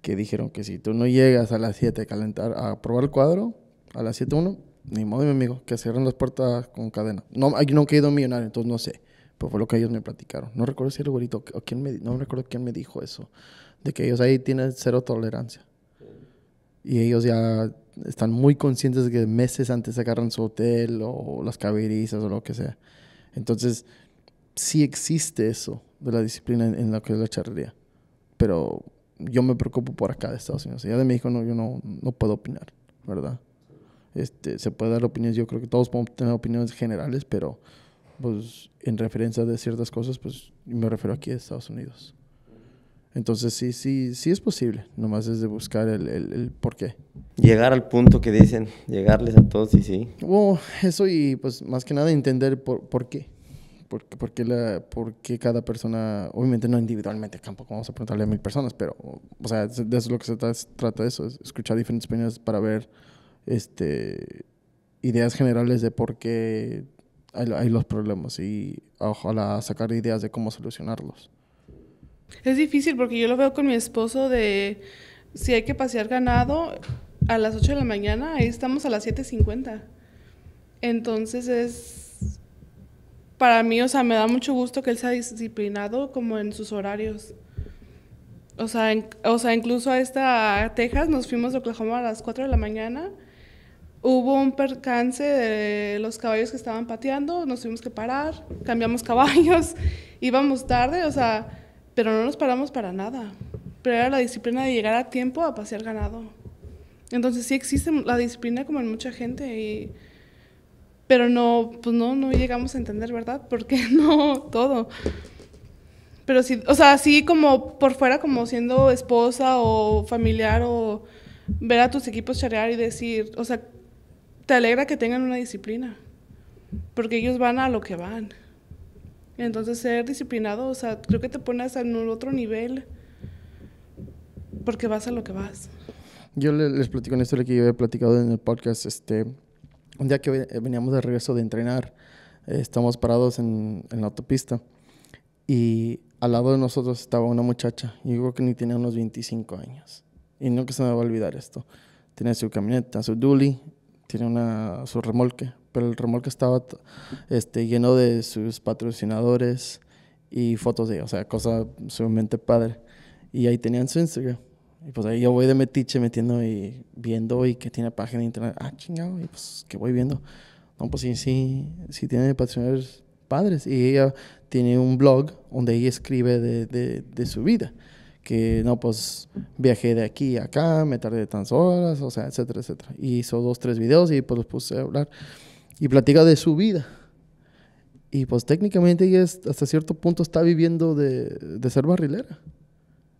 que dijeron que si tú no llegas a las 7 a calentar, a probar el cuadro, a las 7.1, ni modo, mi amigo, que cierran las puertas con cadena. No, yo nunca he ido millonario, entonces no sé. Pero fue lo que ellos me platicaron. No recuerdo si el güerito, o quién me, no recuerdo quién me dijo eso. De que ellos ahí tienen cero tolerancia. Y ellos ya están muy conscientes de que meses antes agarran su hotel o las caberizas o lo que sea. Entonces, sí existe eso de la disciplina en, la que es la charrería. Pero yo me preocupo por acá de Estados Unidos. Ya de México no, yo no, no puedo opinar, ¿verdad? Este, se puede dar opiniones, yo creo que todos podemos tener opiniones generales, pero pues en referencia de ciertas cosas, pues me refiero aquí a Estados Unidos. Entonces sí, sí, sí es posible, nomás es de buscar el, el, por qué. Llegar al punto que dicen, llegarles a todos y sí. Oh, eso y pues más que nada entender por, por qué. Por, qué la, por qué cada persona, obviamente no individualmente, tampoco vamos a preguntarle a mil personas, pero, o sea, de eso es lo que se trata, trata eso, es escuchar diferentes opiniones para ver este, ideas generales de por qué hay, los problemas y ojalá sacar ideas de cómo solucionarlos. Es difícil porque yo lo veo con mi esposo de si hay que pasear ganado a las 8 de la mañana, ahí estamos a las 7.50. Entonces es, para mí, o sea, me da mucho gusto que él sea disciplinado como en sus horarios. O sea, o sea incluso a esta Texas nos fuimos de Oklahoma a las 4 de la mañana Hubo un percance de los caballos que estaban pateando, nos tuvimos que parar, cambiamos caballos, íbamos tarde, o sea, pero no nos paramos para nada. Pero era la disciplina de llegar a tiempo a pasear ganado. Entonces sí existe la disciplina como en mucha gente, y, pero no, pues no, no llegamos a entender, ¿verdad? Porque no todo. Pero sí, o sea, así como por fuera, como siendo esposa o familiar o ver a tus equipos charrear y decir, o sea, te alegra que tengan una disciplina, porque ellos van a lo que van. Entonces ser disciplinado, o sea, creo que te pones en otro nivel porque vas a lo que vas. Yo les, les platico una historia que yo he platicado en el podcast, este, un día que veníamos de regreso de entrenar, eh, estamos parados en, en, la autopista y al lado de nosotros estaba una muchacha, yo creo que ni tenía unos 25 años, y nunca se me va a olvidar esto. Tenía su camioneta, su dually, tiene una, su remolque, pero el remolque estaba este, lleno de sus patrocinadores y fotos de ella, o sea, cosa sumamente padre. Y ahí tenían su Instagram. Y pues ahí yo voy de metiche metiendo y viendo y que tiene página de internet. Ah, chingado, y pues que voy viendo. No, pues sí, sí, sí tiene patrocinadores padres. Y ella tiene un blog donde ella escribe de, de, de su vida que no, pues viajé de aquí a acá, me tardé tantas horas, o sea, etcétera, etcétera. hizo dos, tres videos y pues los puse a hablar. Y platica de su vida. Y pues técnicamente ella hasta cierto punto está viviendo de, de, ser barrilera.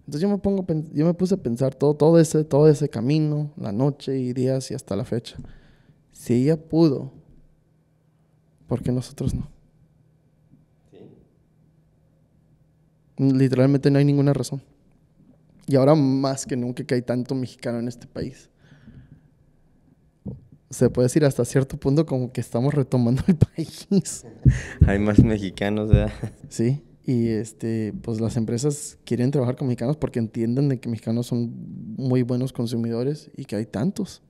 Entonces yo me, pongo, yo me puse a pensar todo, todo, ese, todo ese camino, la noche y días y hasta la fecha. Si ella pudo, ¿por qué nosotros no? ¿Sí? Literalmente no hay ninguna razón. Y ahora más que nunca que hay tanto mexicano en este país. Se puede decir hasta cierto punto como que estamos retomando el país. Hay más mexicanos, ¿verdad? Sí. Y este, pues las empresas quieren trabajar con mexicanos porque entienden de que mexicanos son muy buenos consumidores y que hay tantos.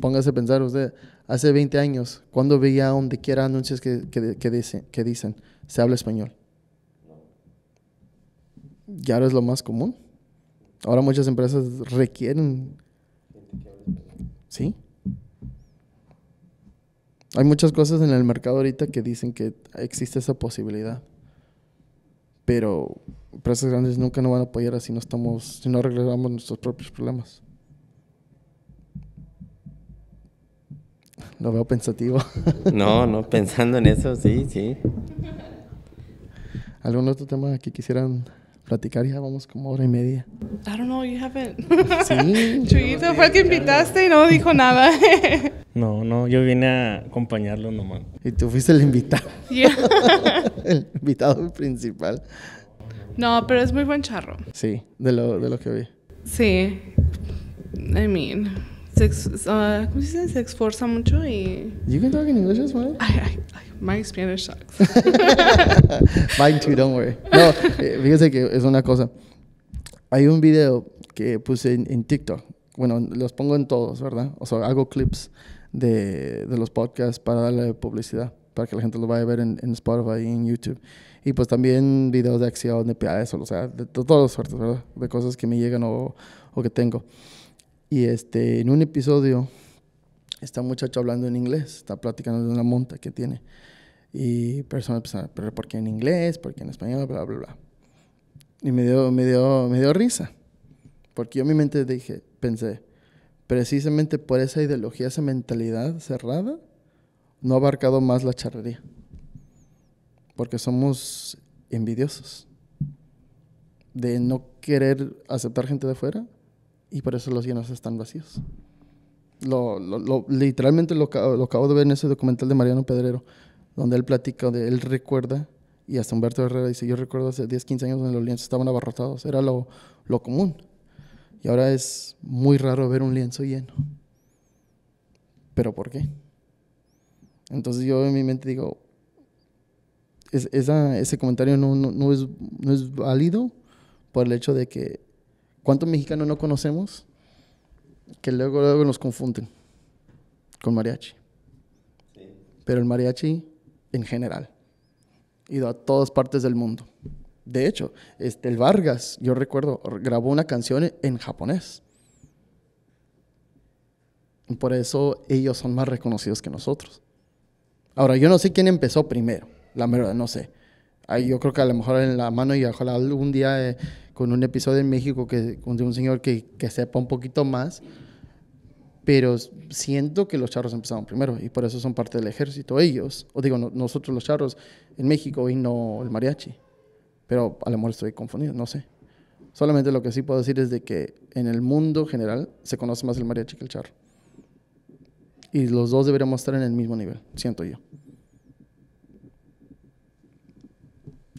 Póngase a pensar usted, hace 20 años, cuando veía donde quiera anuncios que, que, que, dice, que dicen, se habla español? ya ahora es lo más común. Ahora muchas empresas requieren. Sí. Hay muchas cosas en el mercado ahorita que dicen que existe esa posibilidad. Pero empresas grandes nunca nos van a apoyar si no estamos, si no arreglamos nuestros propios problemas. Lo veo pensativo. No, no, pensando en eso, sí, sí. ¿Algún otro tema que quisieran platicar ya vamos como hora y media. I don't know, you haven't. Sí. Chuyito fue el que invitaste y no dijo nada. no, no, yo vine a acompañarlo nomás. Y tú fuiste el invitado. el invitado principal. No, pero es muy buen charro. Sí, de lo, de lo que vi. Sí. I mean, se, uh, ¿cómo se dice? Se esfuerza mucho y... ¿Y can talk in English as well. My Mine too, don't worry. No, eh, fíjese que es una cosa. Hay un video que puse en, TikTok. Bueno, los pongo en todos, ¿verdad? O sea, hago clips de, de los podcasts para darle publicidad para que la gente lo vaya a ver en, Spotify y en YouTube. Y pues también videos de acción, de piadas, o sea, de, todo todas ¿verdad? De cosas que me llegan o, o, que tengo. Y este, en un episodio, un muchacho hablando en inglés, está platicando de una monta que tiene. Y personas empezaron, pero ¿por qué en inglés? ¿Por qué en español? Bla, bla, bla. Y me dio, me dio, risa. Porque yo en mi mente dije, pensé, precisamente por esa ideología, esa mentalidad cerrada, no ha abarcado más la charrería. Porque somos envidiosos de no querer aceptar gente de fuera y por eso los llenos están vacíos. literalmente lo acabo de ver en ese documental de Mariano Pedrero donde él platica, donde él recuerda, y hasta Humberto Herrera dice, yo recuerdo hace 10, 15 años donde los lienzos estaban abarrotados, era lo, lo común. Y ahora es muy raro ver un lienzo lleno. ¿Pero por qué? Entonces yo en mi mente digo, es, ese comentario no, no, es, válido por el hecho de que cuántos mexicanos no conocemos que luego, luego nos confunden con mariachi. Pero el mariachi en general. Ido a todas partes del mundo. De hecho, este, el Vargas, yo recuerdo, grabó una canción en japonés. por eso ellos son más reconocidos que nosotros. Ahora, yo no sé quién empezó primero, la verdad, no sé. Ahí yo creo que a lo mejor en la mano y ojalá algún día eh, con un episodio en México que, de un señor que, que sepa un poquito más pero siento que los charros empezaron primero y por eso son parte del ejército ellos, o digo, nosotros los charros en México y no el mariachi, pero a lo mejor estoy confundido, no sé. Solamente lo que sí puedo decir es de que en el mundo general se conoce más el mariachi que el charro. Y los dos deberíamos estar en el mismo nivel, siento yo.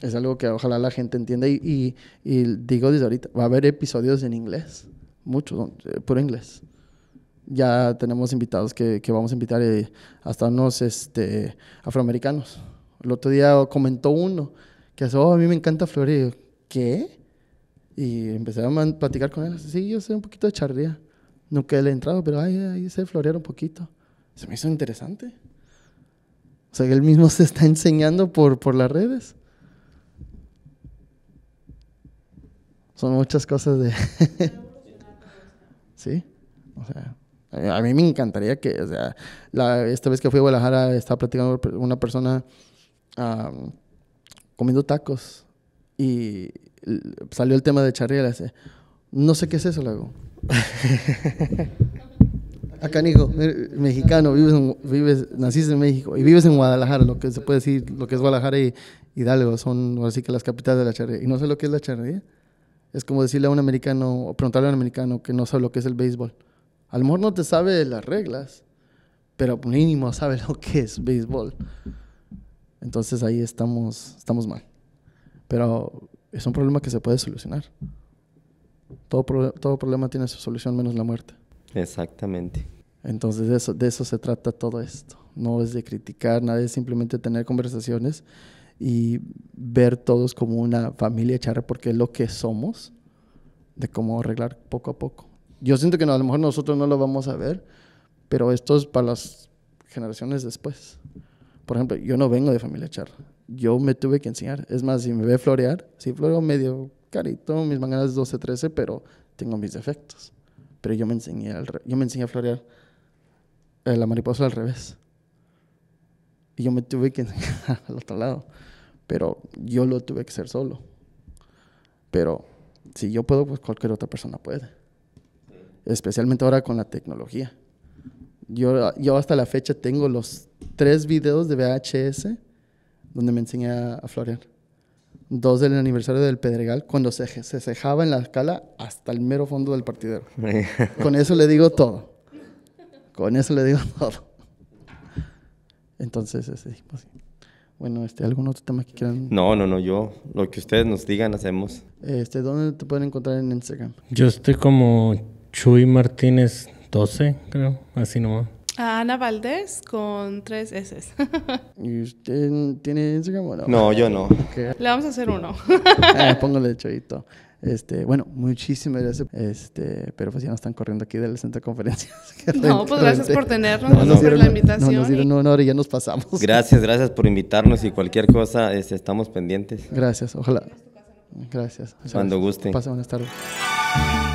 Es algo que ojalá la gente entienda y, digo desde ahorita, va a haber episodios en inglés, muchos, eh, puro inglés ya tenemos invitados que, vamos a invitar eh, hasta unos este, afroamericanos. El otro día comentó uno que hace, oh, a mí me encanta Florida. ¿Qué? Y empecé a platicar con él. Sí, yo soy un poquito de charría. Nunca le he entrado, pero ahí, se sé florear un poquito. Se me hizo interesante. O sea, que él mismo se está enseñando por, por las redes. Son muchas cosas de... sí, o sea... A mí me encantaría que, o sea, la, esta vez que fui a Guadalajara estaba platicando con una persona comiendo tacos y salió el tema de charriel. no sé qué es eso, le Acá, hijo mexicano, vives, naciste en México y vives en Guadalajara, lo que se puede decir, lo que es Guadalajara y Hidalgo, son así que las capitales de la charrería. Y no sé lo que es la charrería. Es como decirle a un americano, o preguntarle a un americano que no sabe lo que es el béisbol. A lo mejor no te sabe las reglas, pero mínimo sabe lo que es béisbol. Entonces ahí estamos, estamos mal. Pero es un problema que se puede solucionar. Todo, todo problema tiene su solución menos la muerte. Exactamente. Entonces de eso, de eso se trata todo esto. No es de criticar, nada es simplemente tener conversaciones y ver todos como una familia echar porque es lo que somos, de cómo arreglar poco a poco yo siento que no, a lo mejor nosotros no lo vamos a ver, pero esto es para las generaciones después. Por ejemplo, yo no vengo de familia charla. Yo me tuve que enseñar. Es más, si me ve florear, sí floreo medio carito, mis manganas 12, 13, pero tengo mis defectos. Pero yo me enseñé, al yo me enseñé a florear eh, la mariposa al revés. Y yo me tuve que enseñar al otro lado. Pero yo lo tuve que hacer solo. Pero si yo puedo, pues cualquier otra persona puede especialmente ahora con la tecnología. Yo, yo hasta la fecha tengo los tres videos de VHS donde me enseñé a, florian florear. Dos del aniversario del Pedregal, cuando se, se cejaba en la escala hasta el mero fondo del partidero. con eso le digo todo. Con eso le digo todo. Entonces, ese, pues, bueno, este, ¿algún otro tema que quieran? No, no, no, yo, lo que ustedes nos digan, hacemos. Este, ¿dónde te pueden encontrar en Instagram? Yo estoy como Chuy Martínez 12, creo, así nomás. A Ana Valdés con tres S. ¿Y usted tiene Instagram o no? No, yo no. Le vamos a hacer uno. eh, póngale Chuyito. Este, bueno, muchísimas gracias. Este, pero pues ya nos están corriendo aquí del centro de conferencias. No, pues gracias por tenernos, por la invitación. nos dieron un honor y ya nos pasamos. Gracias, gracias por invitarnos y cualquier cosa este, estamos pendientes. Gracias, ojalá. Gracias. Cuando guste. Pasa buenas tardes.